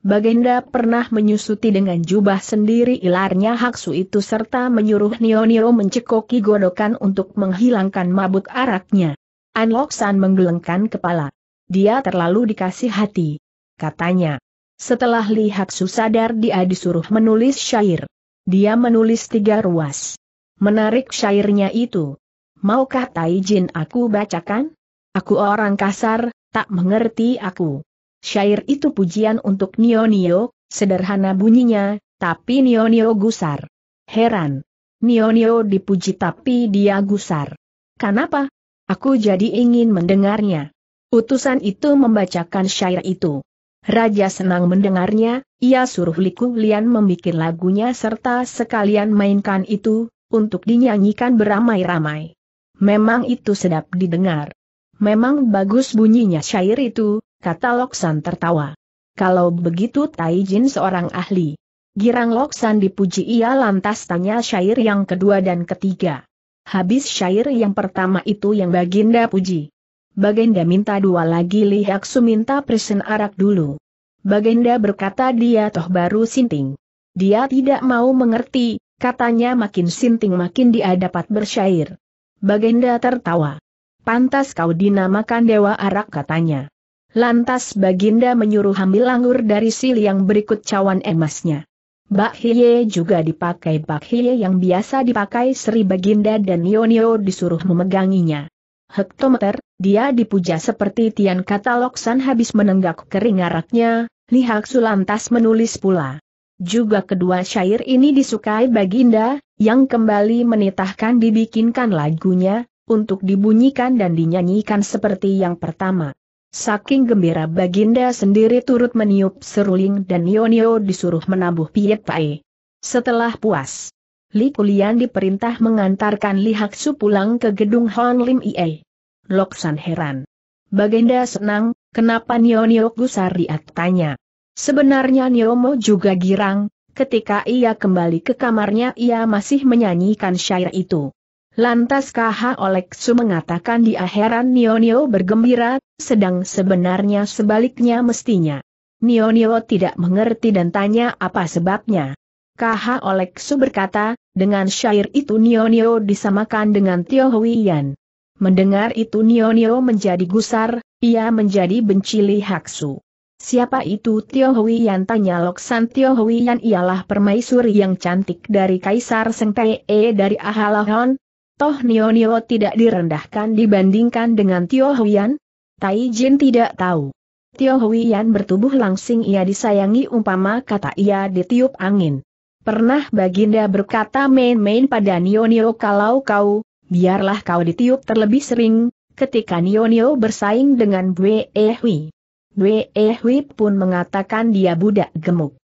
Bagenda pernah menyusuti dengan jubah sendiri ilarnya Haksu itu serta menyuruh Nio Nio mencekoki godokan untuk menghilangkan mabuk araknya. Anloksan menggelengkan kepala. Dia terlalu dikasih hati. Katanya. Setelah Li Haksu sadar dia disuruh menulis syair. Dia menulis tiga ruas. Menarik syairnya itu. Maukah Taijin aku bacakan? Aku orang kasar, tak mengerti aku. Syair itu pujian untuk Nio Nio, sederhana bunyinya, tapi Nio Nio gusar. Heran. Nio Nio dipuji tapi dia gusar. Kenapa? Aku jadi ingin mendengarnya. Utusan itu membacakan syair itu. Raja senang mendengarnya, ia suruh Liku Lian membuat lagunya serta sekalian mainkan itu, untuk dinyanyikan beramai-ramai. Memang itu sedap didengar. Memang bagus bunyinya syair itu, kata Loksan tertawa. Kalau begitu Tai Jin seorang ahli. Girang Loksan dipuji ia lantas tanya syair yang kedua dan ketiga. Habis syair yang pertama itu yang Baginda puji. Baginda minta dua lagi Lihak suminta minta presen arak dulu. Baginda berkata dia toh baru sinting. Dia tidak mau mengerti, katanya makin sinting makin dia dapat bersyair. Baginda tertawa. Pantas kau dinamakan Dewa Arak katanya. Lantas Baginda menyuruh ambil anggur dari sil yang berikut cawan emasnya. Bak Hiye juga dipakai Bak Hiye yang biasa dipakai Sri Baginda dan Nionio disuruh memeganginya. Hektometer, dia dipuja seperti Tian kata Loksan habis menenggak kering araknya, sulantas lantas menulis pula. Juga kedua syair ini disukai Baginda, yang kembali menitahkan dibikinkan lagunya, untuk dibunyikan dan dinyanyikan seperti yang pertama. Saking gembira Baginda sendiri turut meniup seruling dan Yonio disuruh menabuh Piet Pai. Setelah puas, Li Kulian diperintah mengantarkan Li Haksu pulang ke gedung Hon Lim Ie. Loksan heran. Baginda senang, kenapa Yonio Gusariat tanya. Sebenarnya Nyomo juga girang, ketika ia kembali ke kamarnya ia masih menyanyikan syair itu. Lantas KH Oleksu mengatakan di akhiran Nyonyo bergembira sedang sebenarnya sebaliknya mestinya. Nio-Nio tidak mengerti dan tanya apa sebabnya. KH Oleksu berkata, dengan syair itu Nio-Nio disamakan dengan Tio Huiyan. Mendengar itu Nio-Nio menjadi gusar, ia menjadi benci Li Haksu. Siapa itu Tio Huiyan tanya Loksan Tio Huiyan ialah permaisuri yang cantik dari Kaisar Seng E dari Ahalahon. Toh Nio Nio tidak direndahkan dibandingkan dengan Tio Huiyan, Tai Jin tidak tahu. Tio Huiyan bertubuh langsing ia disayangi umpama kata ia ditiup angin. Pernah Baginda berkata main-main pada Nionio kalau kau, biarlah kau ditiup terlebih sering, ketika Nionio bersaing dengan Bue eh Hui, Bue eh Hui pun mengatakan dia budak gemuk.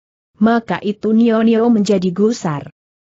Maka itu Nionio menjadi gusar.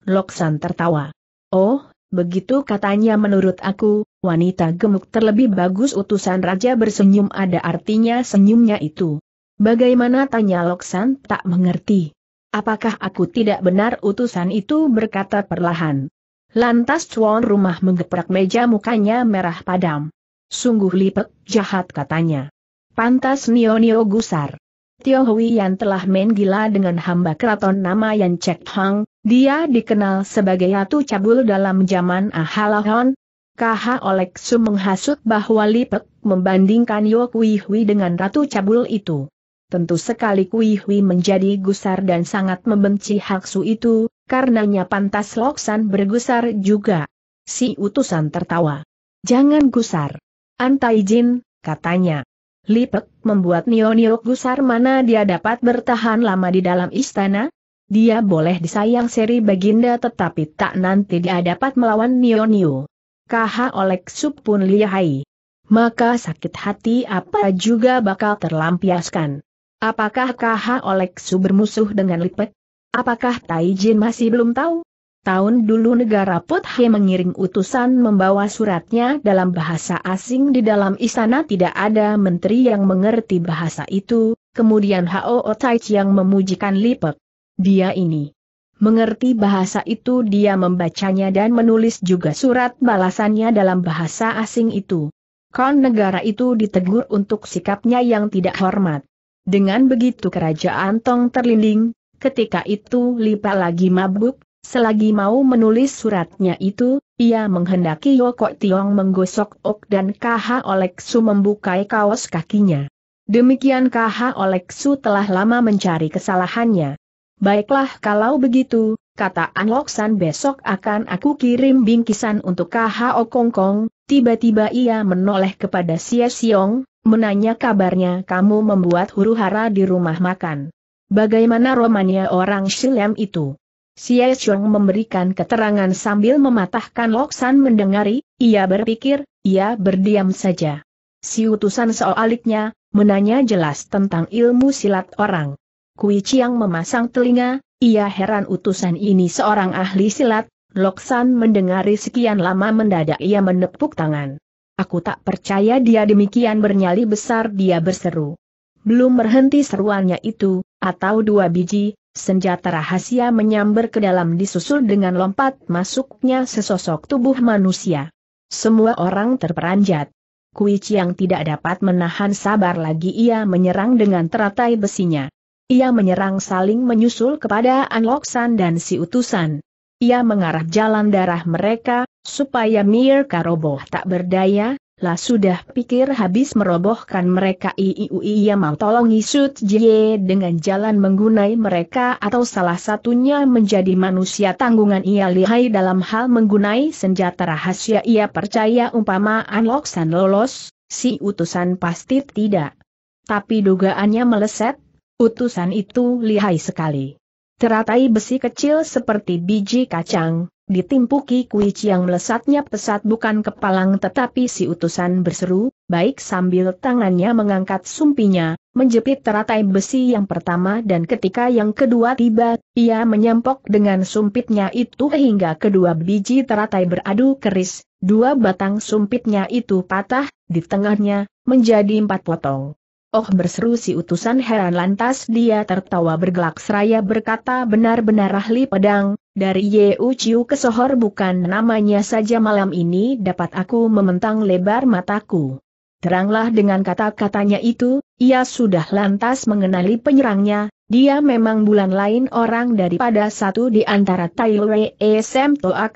Loksan tertawa. Oh, Begitu katanya menurut aku, wanita gemuk terlebih bagus utusan raja bersenyum ada artinya senyumnya itu. Bagaimana tanya Loksan tak mengerti. Apakah aku tidak benar utusan itu berkata perlahan. Lantas tuan rumah menggeprak meja mukanya merah padam. Sungguh lipat jahat katanya. Pantas Nio Nio gusar. Tio Hui yang telah main gila dengan hamba keraton nama Yan Cek Hang, dia dikenal sebagai Ratu Cabul dalam zaman Ahalahon. KH Olek Su menghasut bahwa Lipek membandingkan Yo Kui Hui dengan Ratu Cabul itu. Tentu sekali Kui Hui menjadi gusar dan sangat membenci Haksu itu, karenanya pantas Loksan bergusar juga. Si utusan tertawa. Jangan gusar. Antai Jin, katanya. Lipek membuat Nio-Nio gusar mana dia dapat bertahan lama di dalam istana? Dia boleh disayang seri baginda tetapi tak nanti dia dapat melawan Nio-Nio. Kaha Olek Sub pun lihai. Maka sakit hati apa juga bakal terlampiaskan. Apakah Kaha Olek Sub bermusuh dengan Lipek? Apakah Taijin masih belum tahu? Tahun dulu negara Puthe mengiring utusan membawa suratnya dalam bahasa asing di dalam istana tidak ada menteri yang mengerti bahasa itu, kemudian Hao Otaich yang memujikan Lipek. Dia ini mengerti bahasa itu dia membacanya dan menulis juga surat balasannya dalam bahasa asing itu. Kon negara itu ditegur untuk sikapnya yang tidak hormat. Dengan begitu kerajaan Tong terlinding, ketika itu Lipa lagi mabuk, Selagi mau menulis suratnya itu, ia menghendaki Yoko Tiong menggosok Ok dan KH Oleksu membuka kaos kakinya. Demikian KH Oleksu telah lama mencari kesalahannya. Baiklah kalau begitu, kata An Loksan besok akan aku kirim bingkisan untuk KH Okongkong, tiba-tiba ia menoleh kepada Xie Xiong, menanya kabarnya kamu membuat huru hara di rumah makan. Bagaimana romannya orang Shilem itu? Xie Xiong memberikan keterangan sambil mematahkan Loksan mendengari, ia berpikir, ia berdiam saja. Si utusan soaliknya, menanya jelas tentang ilmu silat orang. Kui Chiang memasang telinga, ia heran utusan ini seorang ahli silat, Loksan mendengari sekian lama mendadak ia menepuk tangan. Aku tak percaya dia demikian bernyali besar dia berseru. Belum berhenti seruannya itu, atau dua biji, Senjata rahasia menyambar ke dalam disusul dengan lompat masuknya sesosok tubuh manusia. Semua orang terperanjat. Kui Chiang tidak dapat menahan sabar lagi ia menyerang dengan teratai besinya. Ia menyerang saling menyusul kepada An San dan si utusan. Ia mengarah jalan darah mereka, supaya Mir Karoboh tak berdaya, lah sudah pikir habis merobohkan mereka IIUI iya mau tolongi Sut Jie dengan jalan menggunai mereka atau salah satunya menjadi manusia tanggungan ia lihai dalam hal menggunai senjata rahasia ia percaya umpama umpamaan san lolos, si utusan pasti tidak. Tapi dugaannya meleset, utusan itu lihai sekali. Teratai besi kecil seperti biji kacang, ditimpuki Kui yang melesatnya pesat bukan kepalang tetapi si utusan berseru, baik sambil tangannya mengangkat sumpinya, menjepit teratai besi yang pertama dan ketika yang kedua tiba, ia menyempok dengan sumpitnya itu hingga kedua biji teratai beradu keris, dua batang sumpitnya itu patah, di tengahnya, menjadi empat potong. Oh berseru si utusan heran lantas dia tertawa bergelak seraya berkata benar-benar ahli pedang, dari Ye Uciu ke Sohor bukan namanya saja malam ini dapat aku mementang lebar mataku. Teranglah dengan kata-katanya itu, ia sudah lantas mengenali penyerangnya, dia memang bulan lain orang daripada satu di antara Tai Wei e Sem Toa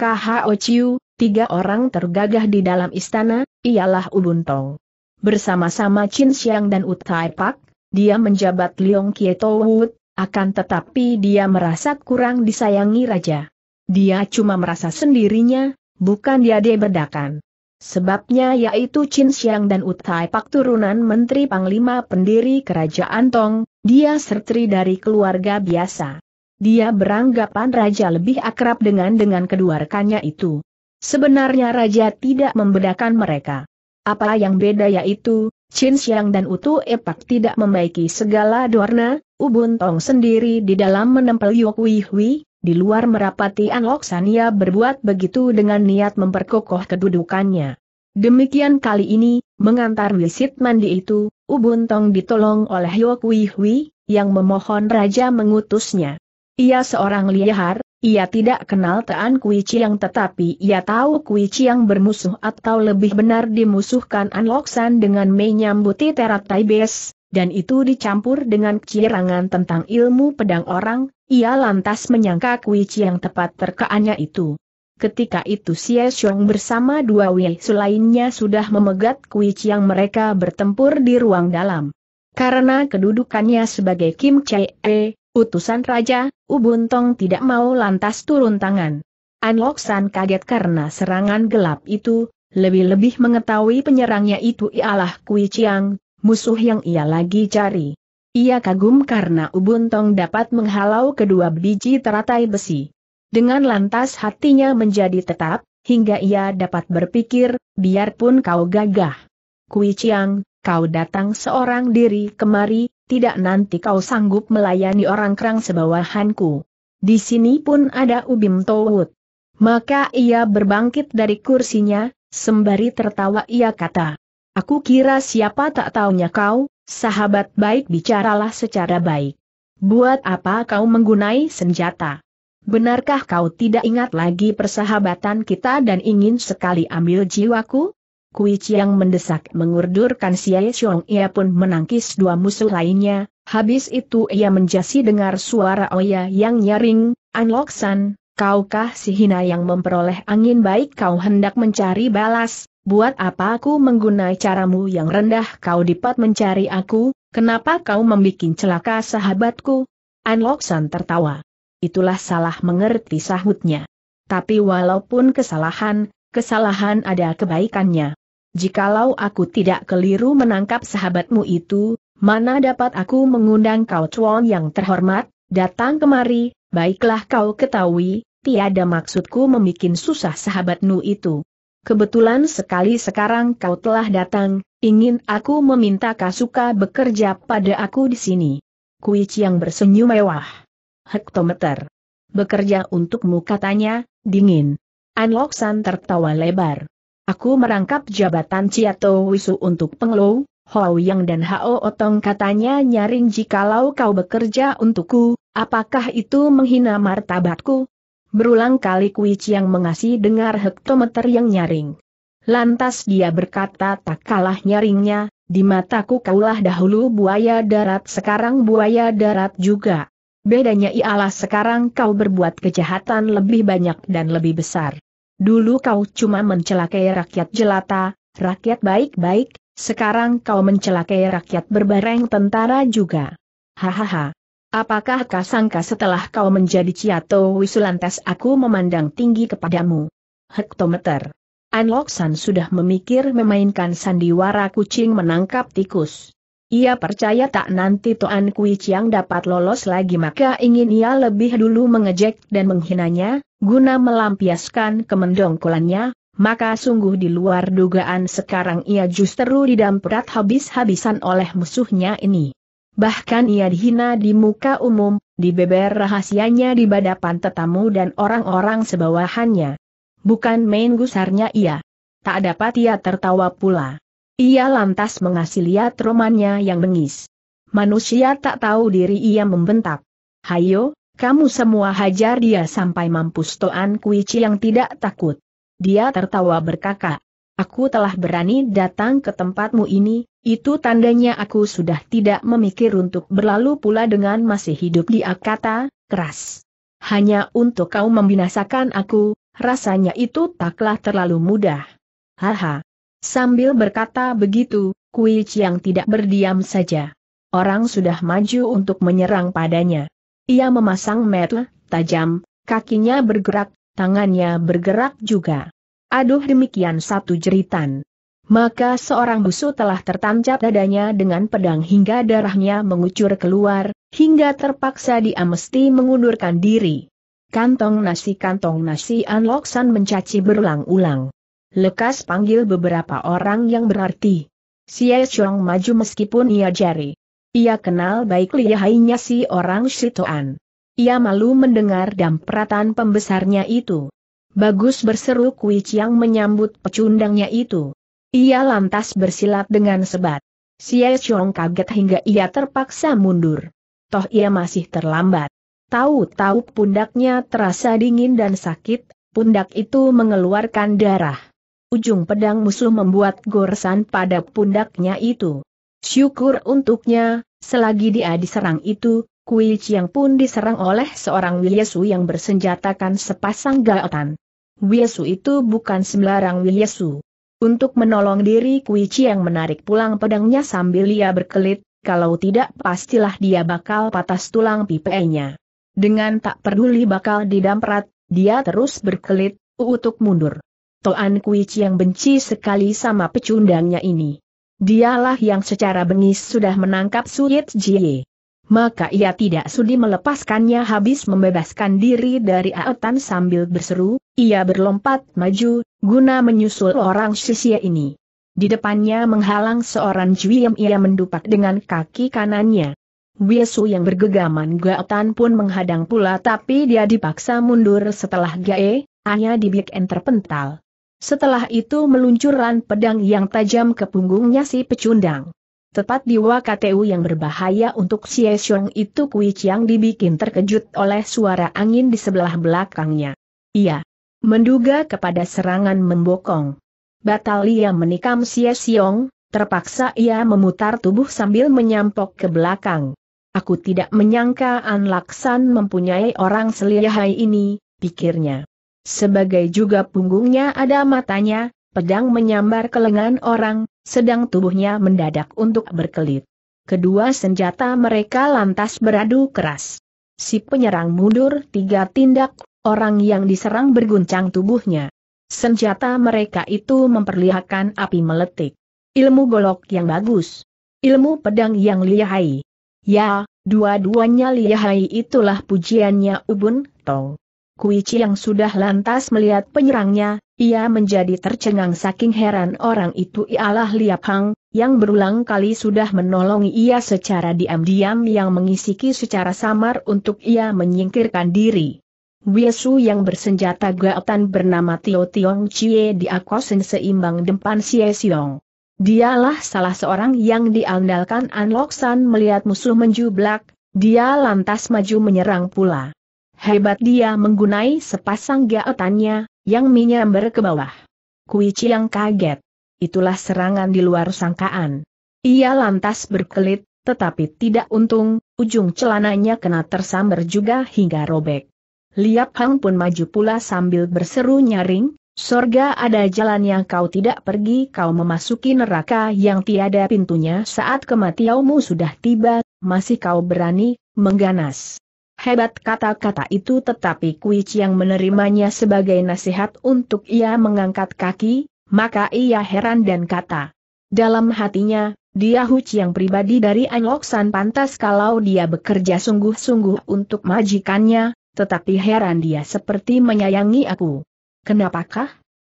Chiu, tiga orang tergagah di dalam istana, ialah Ubuntong bersama-sama Chin Xiang dan Utai Pak, dia menjabat Leong Kieto Wood, akan tetapi dia merasa kurang disayangi raja. Dia cuma merasa sendirinya, bukan dia diberdakan. Sebabnya yaitu Chin Xiang dan Utai Pak turunan Menteri Panglima Pendiri Kerajaan Tong, dia sertri dari keluarga biasa. Dia beranggapan raja lebih akrab dengan dengan kedua rekannya itu. Sebenarnya raja tidak membedakan mereka. Apa yang beda yaitu, Chin Xiang dan Utu Epak tidak membaiki segala dorna, Ubun Tong sendiri di dalam menempel Yok Wi Hui, di luar merapati An Loksania berbuat begitu dengan niat memperkokoh kedudukannya. Demikian kali ini, mengantar wisit mandi itu, Ubun Tong ditolong oleh Yok Wi Hui, yang memohon Raja mengutusnya. Ia seorang lihar, ia tidak kenal tean Kui Chiang tetapi ia tahu Kui Chiang bermusuh atau lebih benar dimusuhkan An Loksan dengan menyambuti Terat Taibes, dan itu dicampur dengan kecirangan tentang ilmu pedang orang, ia lantas menyangka Kui Chiang tepat terkaannya itu. Ketika itu Xie Xiong bersama dua Wei selainnya sudah memegat Kui Chiang mereka bertempur di ruang dalam. Karena kedudukannya sebagai Kim Chae, Utusan Raja, Ubuntong tidak mau lantas turun tangan. Anloksan kaget karena serangan gelap itu, lebih-lebih mengetahui penyerangnya itu ialah Kui Chiang, musuh yang ia lagi cari. Ia kagum karena Ubuntong dapat menghalau kedua biji teratai besi. Dengan lantas hatinya menjadi tetap, hingga ia dapat berpikir, biarpun kau gagah. Kui Chiang, kau datang seorang diri kemari, tidak nanti kau sanggup melayani orang kerang sebawahanku. Di sini pun ada Ubim Towut. Maka ia berbangkit dari kursinya, sembari tertawa ia kata. Aku kira siapa tak taunya kau, sahabat baik bicaralah secara baik. Buat apa kau menggunai senjata? Benarkah kau tidak ingat lagi persahabatan kita dan ingin sekali ambil jiwaku? Kui Chiang mendesak mengurdurkan Xie Chong ia pun menangkis dua musuh lainnya, habis itu ia menjasi dengar suara Oya yang nyaring, San, kaukah si Hina yang memperoleh angin baik kau hendak mencari balas, buat apa aku menggunai caramu yang rendah kau dapat mencari aku, kenapa kau membuat celaka sahabatku? San tertawa. Itulah salah mengerti sahutnya. Tapi walaupun kesalahan, kesalahan ada kebaikannya jikalau aku tidak keliru menangkap sahabatmu itu, mana dapat aku mengundang kau Chuan yang terhormat, datang kemari, baiklah kau ketahui, tiada maksudku memikin susah sahabatmu itu. Kebetulan sekali sekarang kau telah datang, ingin aku meminta Kasuka bekerja pada aku di sini. Kuih yang bersenyum mewah. Hektometer. Bekerja untukmu katanya, dingin. Anloksan tertawa lebar. Aku merangkap jabatan Ciato Wisu untuk Penglo, Hou Yang dan Hao Otong katanya nyaring jikalau kau bekerja untukku, apakah itu menghina martabatku? Berulang kali Kui Chiang mengasih dengar hektometer yang nyaring. Lantas dia berkata tak kalah nyaringnya, di mataku kaulah dahulu buaya darat sekarang buaya darat juga. Bedanya ialah sekarang kau berbuat kejahatan lebih banyak dan lebih besar. Dulu kau cuma mencelakai rakyat jelata, rakyat baik-baik, sekarang kau mencelakai rakyat berbareng tentara juga. Hahaha. Apakah kau sangka setelah kau menjadi Ciato Wisulantes aku memandang tinggi kepadamu? Hektometer. Anloksan sudah memikir memainkan sandiwara kucing menangkap tikus. Ia percaya tak nanti Toan Kui Chiang dapat lolos lagi maka ingin ia lebih dulu mengejek dan menghinanya, guna melampiaskan kemendongkolannya, maka sungguh di luar dugaan sekarang ia justru didamprat habis-habisan oleh musuhnya ini. Bahkan ia dihina di muka umum, dibeber rahasianya di badapan tetamu dan orang-orang sebawahannya. Bukan main gusarnya ia. Tak dapat ia tertawa pula. Ia lantas mengasih lihat romannya yang bengis. Manusia tak tahu diri ia membentak. Hayo, kamu semua hajar dia sampai mampus Toan Kuici yang tidak takut. Dia tertawa berkakak. Aku telah berani datang ke tempatmu ini, itu tandanya aku sudah tidak memikir untuk berlalu pula dengan masih hidup di akata, keras. Hanya untuk kau membinasakan aku, rasanya itu taklah terlalu mudah. Haha. Sambil berkata begitu, Kui Chiang tidak berdiam saja. Orang sudah maju untuk menyerang padanya. Ia memasang metu, tajam, kakinya bergerak, tangannya bergerak juga. Aduh demikian satu jeritan. Maka seorang busu telah tertancap dadanya dengan pedang hingga darahnya mengucur keluar, hingga terpaksa dia mesti mengundurkan diri. Kantong nasi kantong nasi An San mencaci berulang-ulang lekas panggil beberapa orang yang berarti. Xie Chong maju meskipun ia jari. Ia kenal baik lihainya si orang Shitoan. Ia malu mendengar dampratan pembesarnya itu. Bagus berseru Kui Chiang menyambut pecundangnya itu. Ia lantas bersilat dengan sebat. Xie Chong kaget hingga ia terpaksa mundur. Toh ia masih terlambat. Tahu-tahu pundaknya terasa dingin dan sakit, pundak itu mengeluarkan darah ujung pedang musuh membuat goresan pada pundaknya itu. Syukur untuknya, selagi dia diserang itu, Kui Chiang pun diserang oleh seorang Wiyasu yang bersenjatakan sepasang gaotan. Wiyasu itu bukan sembarang Wiyasu. Untuk menolong diri Kui Chiang menarik pulang pedangnya sambil ia berkelit, kalau tidak pastilah dia bakal patah tulang pipenya. Dengan tak peduli bakal didamprat, dia terus berkelit, untuk mundur. Toan Kui Chiang benci sekali sama pecundangnya ini. Dialah yang secara bengis sudah menangkap Suyit Jie. Maka ia tidak sudi melepaskannya habis membebaskan diri dari Aotan sambil berseru, ia berlompat maju, guna menyusul orang sisia ini. Di depannya menghalang seorang Juyam ia mendupak dengan kaki kanannya. Wiesu yang bergegaman Gaotan pun menghadang pula tapi dia dipaksa mundur setelah Gae, hanya di Big terpental. Setelah itu meluncurkan pedang yang tajam ke punggungnya si pecundang. Tepat di Wakateu yang berbahaya untuk Xie Xiong itu Kui Chiang dibikin terkejut oleh suara angin di sebelah belakangnya. Ia menduga kepada serangan membokong. Batal ia menikam Xie Xiong, terpaksa ia memutar tubuh sambil menyampok ke belakang. Aku tidak menyangka An Laksan mempunyai orang seliahai ini, pikirnya. Sebagai juga punggungnya ada matanya, pedang menyambar ke lengan orang, sedang tubuhnya mendadak untuk berkelit. Kedua senjata mereka lantas beradu keras. Si penyerang mundur tiga tindak, orang yang diserang berguncang tubuhnya. Senjata mereka itu memperlihatkan api meletik. Ilmu golok yang bagus. Ilmu pedang yang lihai. Ya, dua-duanya lihai itulah pujiannya Ubun Tong. Kuici yang sudah lantas melihat penyerangnya, ia menjadi tercengang saking heran orang itu ialah Liap Hang, yang berulang kali sudah menolong ia secara diam-diam yang mengisiki secara samar untuk ia menyingkirkan diri. Wiesu yang bersenjata gaotan bernama Tio Tiong Chie di seimbang depan Xie Xiong. Dialah salah seorang yang diandalkan An San melihat musuh menjublak, dia lantas maju menyerang pula. Hebat dia menggunai sepasang gaetannya, yang menyambar ke bawah. Kui Chiang kaget. Itulah serangan di luar sangkaan. Ia lantas berkelit, tetapi tidak untung, ujung celananya kena tersambar juga hingga robek. Liap Hang pun maju pula sambil berseru nyaring, Sorga ada jalan yang kau tidak pergi kau memasuki neraka yang tiada pintunya saat kematianmu sudah tiba, masih kau berani, mengganas. Hebat kata-kata itu tetapi Kui Chiang menerimanya sebagai nasihat untuk ia mengangkat kaki, maka ia heran dan kata. Dalam hatinya, dia Hu Chiang pribadi dari Anloksan pantas kalau dia bekerja sungguh-sungguh untuk majikannya, tetapi heran dia seperti menyayangi aku. Kenapakah?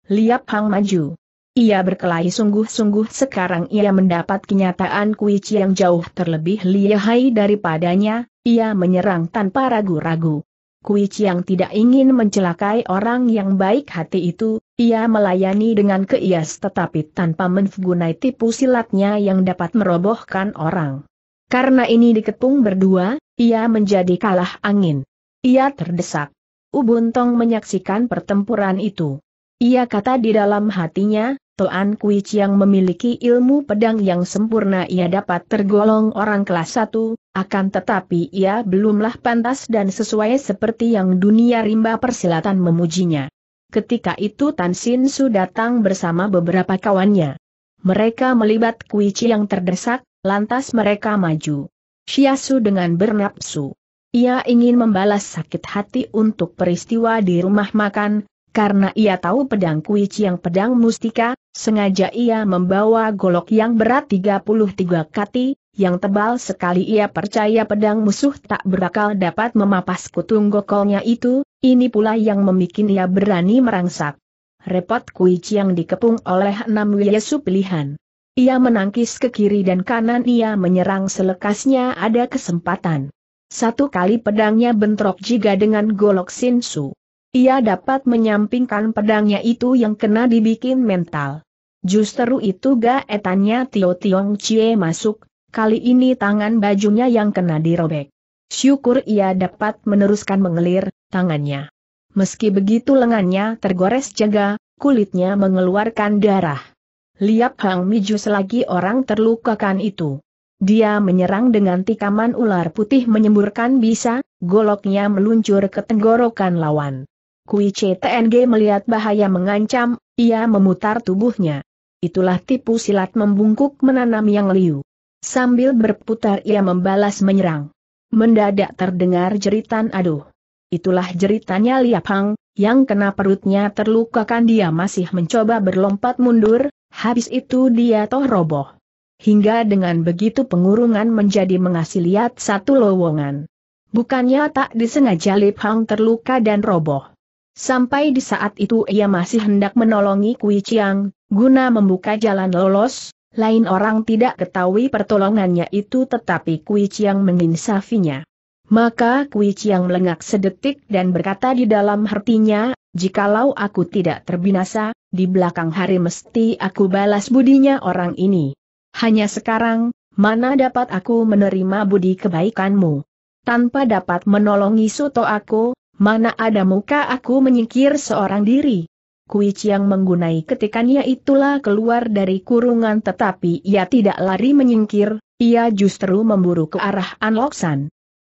Liap Hang maju. Ia berkelahi sungguh-sungguh sekarang ia mendapat kenyataan Kui Chiang jauh terlebih lihai daripadanya, ia menyerang tanpa ragu-ragu. Kui Chiang tidak ingin mencelakai orang yang baik hati itu, ia melayani dengan keias tetapi tanpa menggunai tipu silatnya yang dapat merobohkan orang. Karena ini diketung berdua, ia menjadi kalah angin. Ia terdesak. Ubuntong menyaksikan pertempuran itu. Ia kata di dalam hatinya, Toan Kui Chiang memiliki ilmu pedang yang sempurna ia dapat tergolong orang kelas 1, akan tetapi ia belumlah pantas dan sesuai seperti yang dunia rimba persilatan memujinya. Ketika itu Tan Sin Su datang bersama beberapa kawannya. Mereka melibat Kui Chiang terdesak, lantas mereka maju. Su dengan bernapsu. Ia ingin membalas sakit hati untuk peristiwa di rumah makan, karena ia tahu pedang Kui yang pedang mustika, sengaja ia membawa golok yang berat 33 kati, yang tebal sekali ia percaya pedang musuh tak berakal dapat memapas kutung gokolnya itu, ini pula yang membuat ia berani merangsak. Repot Kui yang dikepung oleh enam Wiesu pilihan. Ia menangkis ke kiri dan kanan ia menyerang selekasnya ada kesempatan. Satu kali pedangnya bentrok juga dengan golok Sinsu. Ia dapat menyampingkan pedangnya itu yang kena dibikin mental. Justru itu gaetannya Tio Tiong Chie masuk, kali ini tangan bajunya yang kena dirobek. Syukur ia dapat meneruskan mengelir, tangannya. Meski begitu lengannya tergores jaga, kulitnya mengeluarkan darah. Liap Hang Miju selagi orang terlukakan itu. Dia menyerang dengan tikaman ular putih menyemburkan bisa, goloknya meluncur ke tenggorokan lawan. Kui CTNG melihat bahaya mengancam, ia memutar tubuhnya. Itulah tipu silat membungkuk menanam yang liu. Sambil berputar ia membalas menyerang. Mendadak terdengar jeritan aduh. Itulah jeritannya Liap Hang, yang kena perutnya terluka kan dia masih mencoba berlompat mundur, habis itu dia toh roboh. Hingga dengan begitu pengurungan menjadi mengasih lihat satu lowongan. Bukannya tak disengaja Liap Hang terluka dan roboh. Sampai di saat itu ia masih hendak menolongi Kui Chiang, guna membuka jalan lolos, lain orang tidak ketahui pertolongannya itu tetapi Kui Chiang menginsafinya. Maka Kui Chiang melengak sedetik dan berkata di dalam hatinya, jikalau aku tidak terbinasa, di belakang hari mesti aku balas budinya orang ini. Hanya sekarang, mana dapat aku menerima budi kebaikanmu? Tanpa dapat menolongi soto aku, Mana ada muka aku menyingkir seorang diri? Kui Chiang menggunai ketikannya itulah keluar dari kurungan tetapi ia tidak lari menyingkir, ia justru memburu ke arah An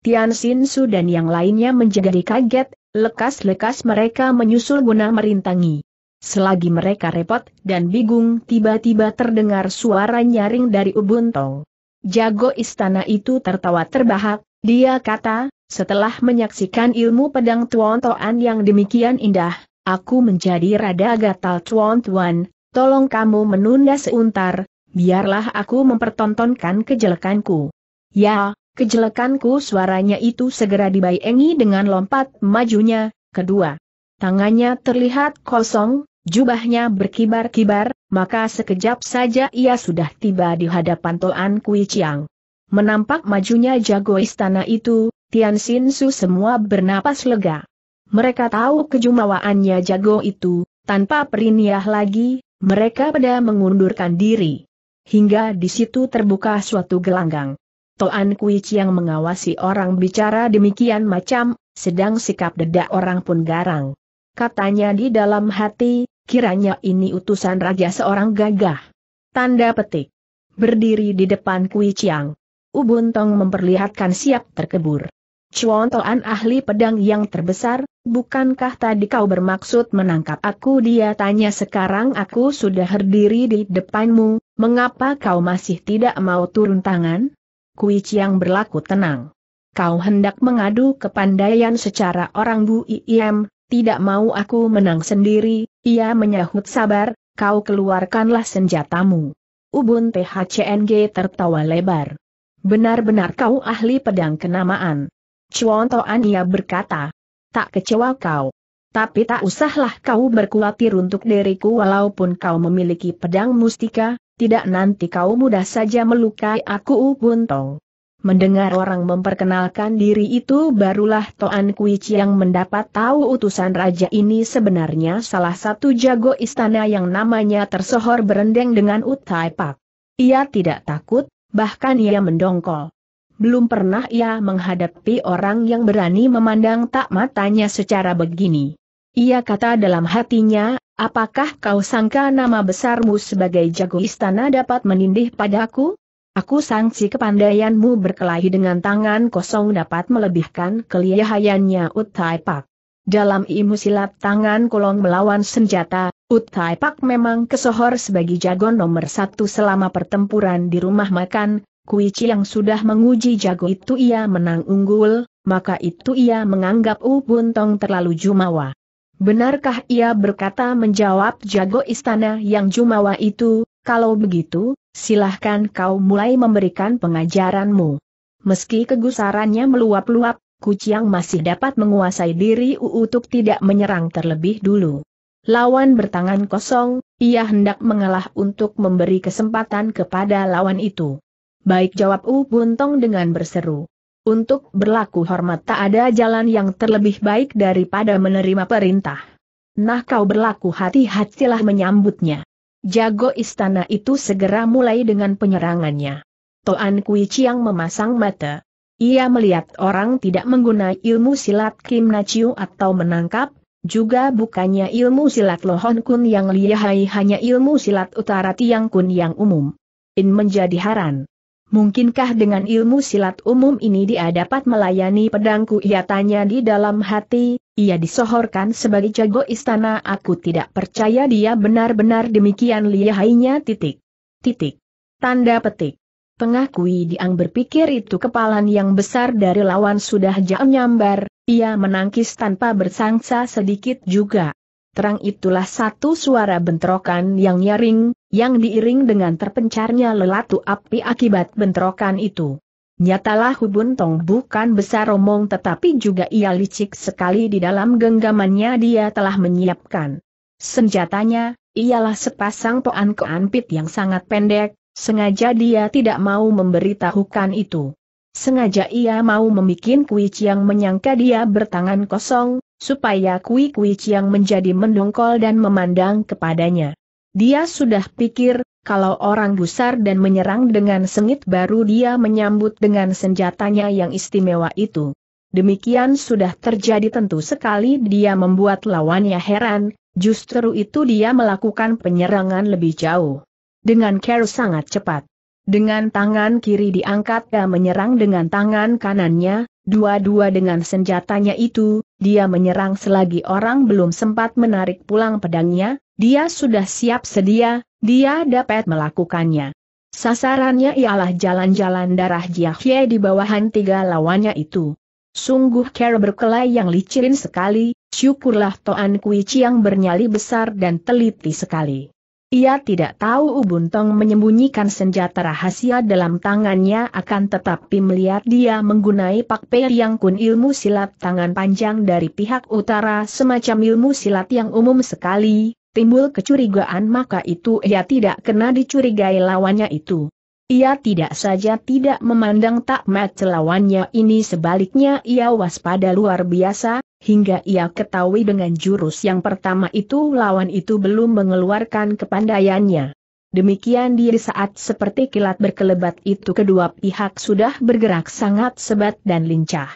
Tian Xin Su dan yang lainnya menjadi kaget, lekas-lekas mereka menyusul guna merintangi. Selagi mereka repot dan bingung tiba-tiba terdengar suara nyaring dari Ubuntu. Jago istana itu tertawa terbahak, dia kata, setelah menyaksikan ilmu pedang Tuan Toan yang demikian indah, aku menjadi rada gatal Tuan Tuan, tolong kamu menunda seuntar, biarlah aku mempertontonkan kejelekanku. Ya, kejelekanku suaranya itu segera dibayangi dengan lompat majunya, kedua. Tangannya terlihat kosong, jubahnya berkibar-kibar, maka sekejap saja ia sudah tiba di hadapan Toan Kui Chiang. Menampak majunya jago istana itu, Tian Xin Su semua bernapas lega. Mereka tahu kejumawaannya jago itu, tanpa periniah lagi, mereka pada mengundurkan diri. Hingga di situ terbuka suatu gelanggang. Toan Kui yang mengawasi orang bicara demikian macam, sedang sikap dedak orang pun garang. Katanya di dalam hati, kiranya ini utusan raja seorang gagah. Tanda petik. Berdiri di depan Kui Chiang, Ubun Tong memperlihatkan siap terkebur. Cuontoan ahli pedang yang terbesar, bukankah tadi kau bermaksud menangkap aku dia tanya sekarang aku sudah berdiri di depanmu, mengapa kau masih tidak mau turun tangan? Kui Chiang berlaku tenang. Kau hendak mengadu kepandaian secara orang Bu Iem, tidak mau aku menang sendiri, ia menyahut sabar, kau keluarkanlah senjatamu. Ubun THCNG tertawa lebar. Benar-benar kau ahli pedang kenamaan. Cuontoan ia berkata. Tak kecewa kau. Tapi tak usahlah kau berkulatir untuk diriku walaupun kau memiliki pedang mustika, tidak nanti kau mudah saja melukai aku Ubunto. Mendengar orang memperkenalkan diri itu barulah Toan Kui yang mendapat tahu utusan raja ini sebenarnya salah satu jago istana yang namanya tersohor berendeng dengan Utai Pak. Ia tidak takut, bahkan ia mendongkol. Belum pernah ia menghadapi orang yang berani memandang tak matanya secara begini. Ia kata dalam hatinya, apakah kau sangka nama besarmu sebagai jago istana dapat menindih padaku? Aku sangsi kepandaianmu berkelahi dengan tangan kosong dapat melebihkan kelihayannya Utai Pak. Dalam ilmu silat tangan kolong melawan senjata, Utai Pak memang kesohor sebagai jago nomor satu selama pertempuran di rumah makan, Chi yang sudah menguji jago itu ia menang unggul, maka itu ia menganggap U Buntong terlalu jumawa. Benarkah ia berkata menjawab jago istana yang jumawa itu, kalau begitu, silahkan kau mulai memberikan pengajaranmu. Meski kegusarannya meluap-luap, Kuciang masih dapat menguasai diri untuk tidak menyerang terlebih dulu. Lawan bertangan kosong, ia hendak mengalah untuk memberi kesempatan kepada lawan itu. Baik jawab U Buntong dengan berseru. Untuk berlaku hormat tak ada jalan yang terlebih baik daripada menerima perintah. Nah kau berlaku hati-hatilah menyambutnya. Jago istana itu segera mulai dengan penyerangannya. Toan Kui Chiang memasang mata. Ia melihat orang tidak menggunakan ilmu silat Kim Nachiu atau menangkap, juga bukannya ilmu silat Lohon Kun yang lihai hanya ilmu silat utara Tiang Kun yang umum. In menjadi haran. Mungkinkah dengan ilmu silat umum ini dia dapat melayani pedangku? Ia tanya di dalam hati, ia disohorkan sebagai jago istana aku tidak percaya dia benar-benar demikian lihainya titik. Titik. Tanda petik. Pengakui Diang berpikir itu kepalan yang besar dari lawan sudah jam nyambar, ia menangkis tanpa bersangsa sedikit juga. Terang itulah satu suara bentrokan yang nyaring, yang diiring dengan terpencarnya lelatu api akibat bentrokan itu. Nyatalah Hubun Tong bukan besar omong tetapi juga ia licik sekali di dalam genggamannya dia telah menyiapkan. Senjatanya, ialah sepasang poan keanpit yang sangat pendek, sengaja dia tidak mau memberitahukan itu. Sengaja ia mau membuat Kui yang menyangka dia bertangan kosong, supaya Kui Kui yang menjadi mendongkol dan memandang kepadanya. Dia sudah pikir, kalau orang gusar dan menyerang dengan sengit baru dia menyambut dengan senjatanya yang istimewa itu. Demikian sudah terjadi tentu sekali dia membuat lawannya heran, justru itu dia melakukan penyerangan lebih jauh. Dengan care sangat cepat. Dengan tangan kiri diangkat, dia menyerang dengan tangan kanannya, dua-dua dengan senjatanya itu, dia menyerang selagi orang belum sempat menarik pulang pedangnya, dia sudah siap sedia, dia dapat melakukannya. Sasarannya ialah jalan-jalan darah Jiahye di bawahan tiga lawannya itu. Sungguh cara berkelai yang licin sekali, syukurlah Toan Kui Chiang bernyali besar dan teliti sekali. Ia tidak tahu Ubun Tong menyembunyikan senjata rahasia dalam tangannya akan tetapi melihat dia menggunai Pak Pei yang kun ilmu silat tangan panjang dari pihak utara semacam ilmu silat yang umum sekali, timbul kecurigaan maka itu ia tidak kena dicurigai lawannya itu. Ia tidak saja tidak memandang takmat lawannya ini sebaliknya ia waspada luar biasa, hingga ia ketahui dengan jurus yang pertama itu lawan itu belum mengeluarkan kepandaiannya. Demikian di saat seperti kilat berkelebat itu kedua pihak sudah bergerak sangat sebat dan lincah.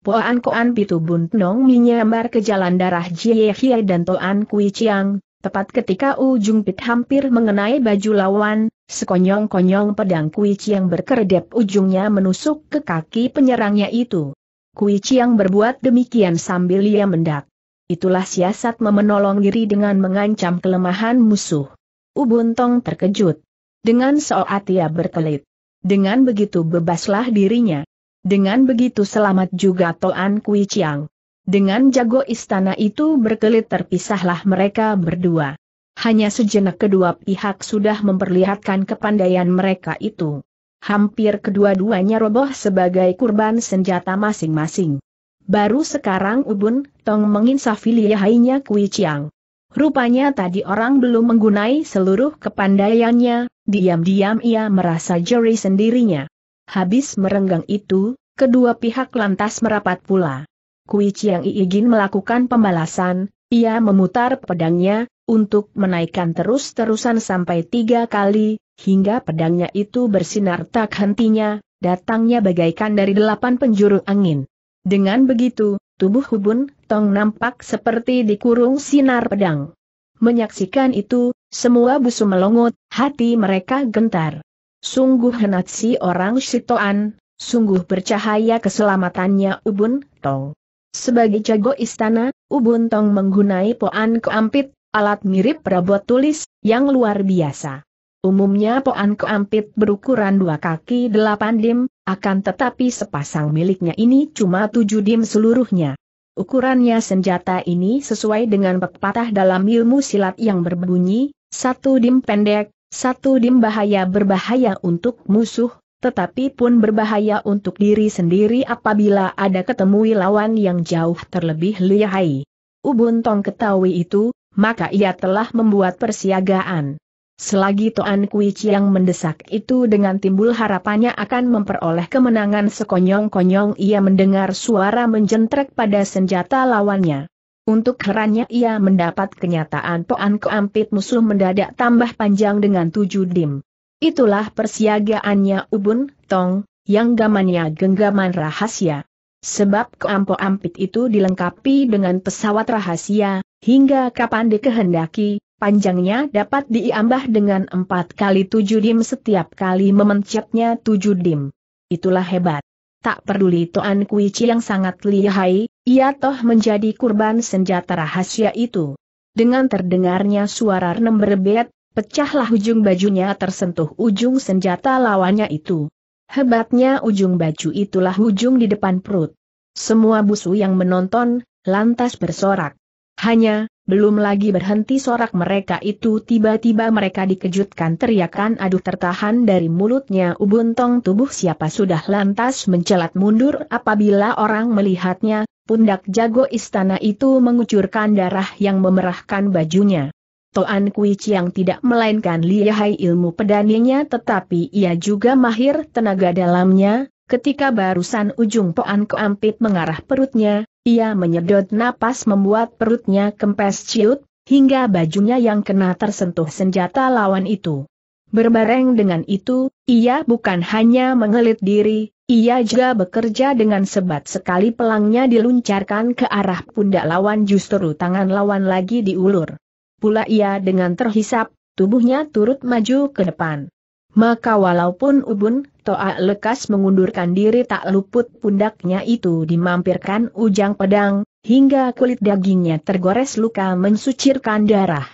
Poan Koan Pitu Bun Nong menyambar ke jalan darah Jie dan Toan Kui Chiang, Tepat ketika ujung pit hampir mengenai baju lawan, sekonyong-konyong pedang Kui Chiang berkeredep ujungnya menusuk ke kaki penyerangnya itu. Kui Chiang berbuat demikian sambil ia mendak. Itulah siasat memenolong diri dengan mengancam kelemahan musuh. Ubun Tong terkejut. Dengan soat ia berkelit. Dengan begitu bebaslah dirinya. Dengan begitu selamat juga Toan Kui Chiang. Dengan jago istana itu berkelit terpisahlah mereka berdua. Hanya sejenak kedua pihak sudah memperlihatkan kepandaian mereka itu. Hampir kedua-duanya roboh sebagai kurban senjata masing-masing. Baru sekarang Ubun, Tong menginsafi lihainya Kui Chiang. Rupanya tadi orang belum menggunai seluruh kepandaiannya, diam-diam ia merasa jeri sendirinya. Habis merenggang itu, kedua pihak lantas merapat pula. Kui Chiang Iigin melakukan pembalasan, ia memutar pedangnya, untuk menaikkan terus-terusan sampai tiga kali, hingga pedangnya itu bersinar tak hentinya, datangnya bagaikan dari delapan penjuru angin. Dengan begitu, tubuh Hubun Tong nampak seperti dikurung sinar pedang. Menyaksikan itu, semua busu melongot, hati mereka gentar. Sungguh henat si orang Sitoan, sungguh bercahaya keselamatannya Ubun Tong. Sebagai jago istana, Ubun Tong menggunai poan keampit, alat mirip perabot tulis, yang luar biasa. Umumnya poan keampit berukuran dua kaki delapan dim, akan tetapi sepasang miliknya ini cuma tujuh dim seluruhnya. Ukurannya senjata ini sesuai dengan pepatah dalam ilmu silat yang berbunyi, satu dim pendek, satu dim bahaya berbahaya untuk musuh, tetapi pun berbahaya untuk diri sendiri apabila ada ketemui lawan yang jauh terlebih lihai. Ubun Tong ketahui itu, maka ia telah membuat persiagaan. Selagi Toan Kui Chiang mendesak itu dengan timbul harapannya akan memperoleh kemenangan sekonyong-konyong ia mendengar suara menjentrek pada senjata lawannya. Untuk herannya ia mendapat kenyataan Toan Koampit musuh mendadak tambah panjang dengan tujuh dim. Itulah persiagaannya Ubun, Tong, yang gamannya genggaman rahasia. Sebab keampo ampit itu dilengkapi dengan pesawat rahasia, hingga kapan dikehendaki, panjangnya dapat diambah dengan empat kali tujuh dim setiap kali memencetnya tujuh dim. Itulah hebat. Tak peduli Toan Kuici yang sangat lihai, ia toh menjadi kurban senjata rahasia itu. Dengan terdengarnya suara berbet, Pecahlah ujung bajunya tersentuh ujung senjata lawannya itu. Hebatnya ujung baju itulah ujung di depan perut. Semua busu yang menonton, lantas bersorak. Hanya, belum lagi berhenti sorak mereka itu tiba-tiba mereka dikejutkan teriakan aduh tertahan dari mulutnya ubun tong tubuh siapa sudah lantas mencelat mundur apabila orang melihatnya, pundak jago istana itu mengucurkan darah yang memerahkan bajunya. Toan Kui Chiang tidak melainkan lihai ilmu pedaninya tetapi ia juga mahir tenaga dalamnya, ketika barusan ujung Toan Keampit mengarah perutnya, ia menyedot napas membuat perutnya kempes ciut, hingga bajunya yang kena tersentuh senjata lawan itu. Berbareng dengan itu, ia bukan hanya mengelit diri, ia juga bekerja dengan sebat sekali pelangnya diluncarkan ke arah pundak lawan justru tangan lawan lagi diulur pula ia dengan terhisap, tubuhnya turut maju ke depan. Maka walaupun ubun, Toa lekas mengundurkan diri tak luput pundaknya itu dimampirkan ujang pedang, hingga kulit dagingnya tergores luka mensucirkan darah.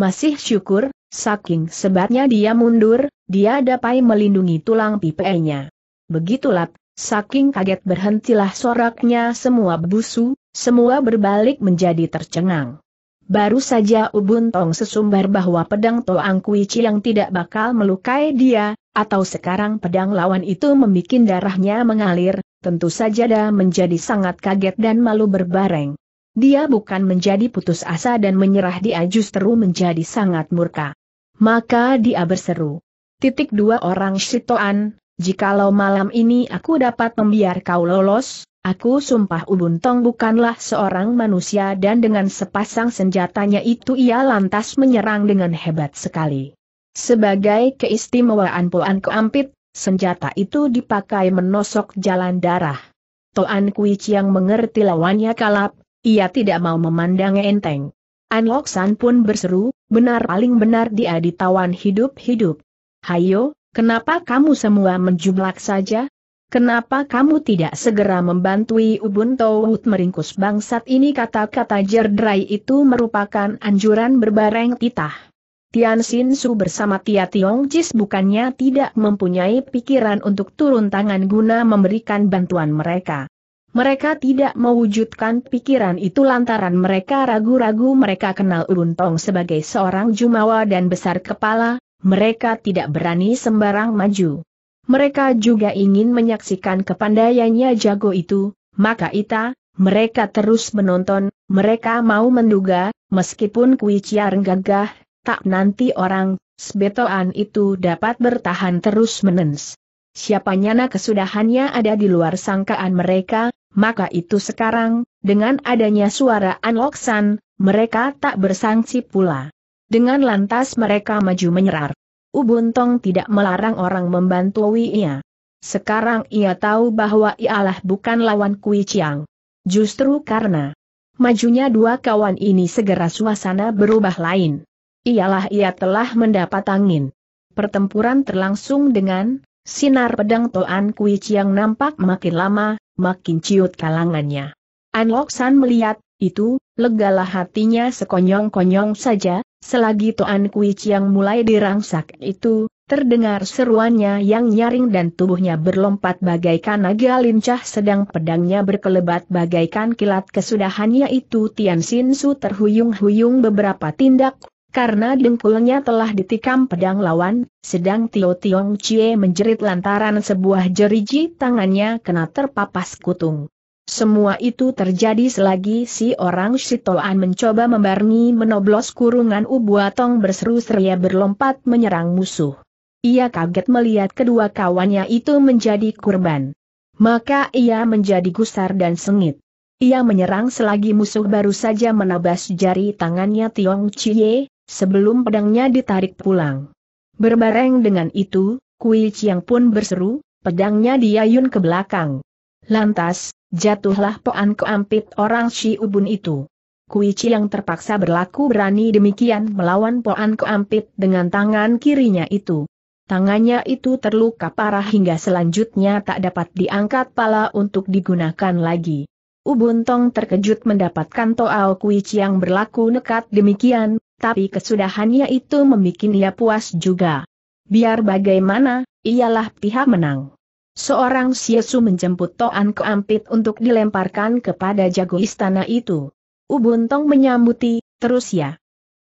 Masih syukur, saking sebatnya dia mundur, dia dapat melindungi tulang pipenya. Begitulah, saking kaget berhentilah soraknya semua busu, semua berbalik menjadi tercengang. Baru saja Ubun Tong sesumbar bahwa pedang Toang Kui Cilang tidak bakal melukai dia, atau sekarang pedang lawan itu membuat darahnya mengalir, tentu saja dia menjadi sangat kaget dan malu berbareng. Dia bukan menjadi putus asa dan menyerah dia justru menjadi sangat murka. Maka dia berseru. Titik dua orang Shitoan, jikalau malam ini aku dapat membiar kau lolos, Aku sumpah Tong bukanlah seorang manusia dan dengan sepasang senjatanya itu ia lantas menyerang dengan hebat sekali. Sebagai keistimewaan Puan Keampit, senjata itu dipakai menosok jalan darah. Toan Kui Chiang mengerti lawannya kalap, ia tidak mau memandang enteng. An San pun berseru, benar paling benar dia ditawan hidup-hidup. Hayo, kenapa kamu semua menjumlah saja? Kenapa kamu tidak segera membantu Ubun Tauhut meringkus bangsat ini kata-kata jerdrai itu merupakan anjuran berbareng titah. Tian Xin Su bersama Tia Tiong Jis bukannya tidak mempunyai pikiran untuk turun tangan guna memberikan bantuan mereka. Mereka tidak mewujudkan pikiran itu lantaran mereka ragu-ragu mereka kenal Ubun Tong sebagai seorang jumawa dan besar kepala, mereka tidak berani sembarang maju. Mereka juga ingin menyaksikan kepandaiannya jago itu, maka Ita, mereka terus menonton, mereka mau menduga, meskipun Kui gagah, tak nanti orang, sebetoan itu dapat bertahan terus menens. Siapa nyana kesudahannya ada di luar sangkaan mereka, maka itu sekarang, dengan adanya suara Anloksan, mereka tak bersangsi pula. Dengan lantas mereka maju menyerar. Ubuntong tidak melarang orang membantu ia. Sekarang ia tahu bahwa ialah bukan lawan Kui Chiang. Justru karena majunya dua kawan ini segera suasana berubah lain. Ialah ia telah mendapat angin. Pertempuran terlangsung dengan sinar pedang Toan Kui Chiang nampak makin lama, makin ciut kalangannya. An Lok San melihat itu, legalah hatinya sekonyong-konyong saja, Selagi Toan Kui Chiang mulai dirangsak itu, terdengar seruannya yang nyaring dan tubuhnya berlompat bagaikan naga lincah sedang pedangnya berkelebat bagaikan kilat kesudahannya itu Tian Sin Su terhuyung-huyung beberapa tindak karena dengkulnya telah ditikam pedang lawan, sedang Tio Tiong Chie menjerit lantaran sebuah jeriji tangannya kena terpapas kutung. Semua itu terjadi selagi si orang Sitoan mencoba membarengi menoblos kurungan Ubuatong berseru seria berlompat menyerang musuh. Ia kaget melihat kedua kawannya itu menjadi kurban. Maka ia menjadi gusar dan sengit. Ia menyerang selagi musuh baru saja menabas jari tangannya Tiong Chie, sebelum pedangnya ditarik pulang. Berbareng dengan itu, Kui Chiang pun berseru, pedangnya diayun ke belakang. Lantas, jatuhlah poan keampit orang si ubun itu. Kuici yang terpaksa berlaku berani demikian melawan poan keampit dengan tangan kirinya itu. Tangannya itu terluka parah hingga selanjutnya tak dapat diangkat pala untuk digunakan lagi. Ubun Tong terkejut mendapatkan Toao Kui yang berlaku nekat demikian, tapi kesudahannya itu membuat ia puas juga. Biar bagaimana, ialah pihak menang. Seorang Siesu menjemput Toan Keampit untuk dilemparkan kepada jago istana itu. Ubuntong menyambuti, terus ya.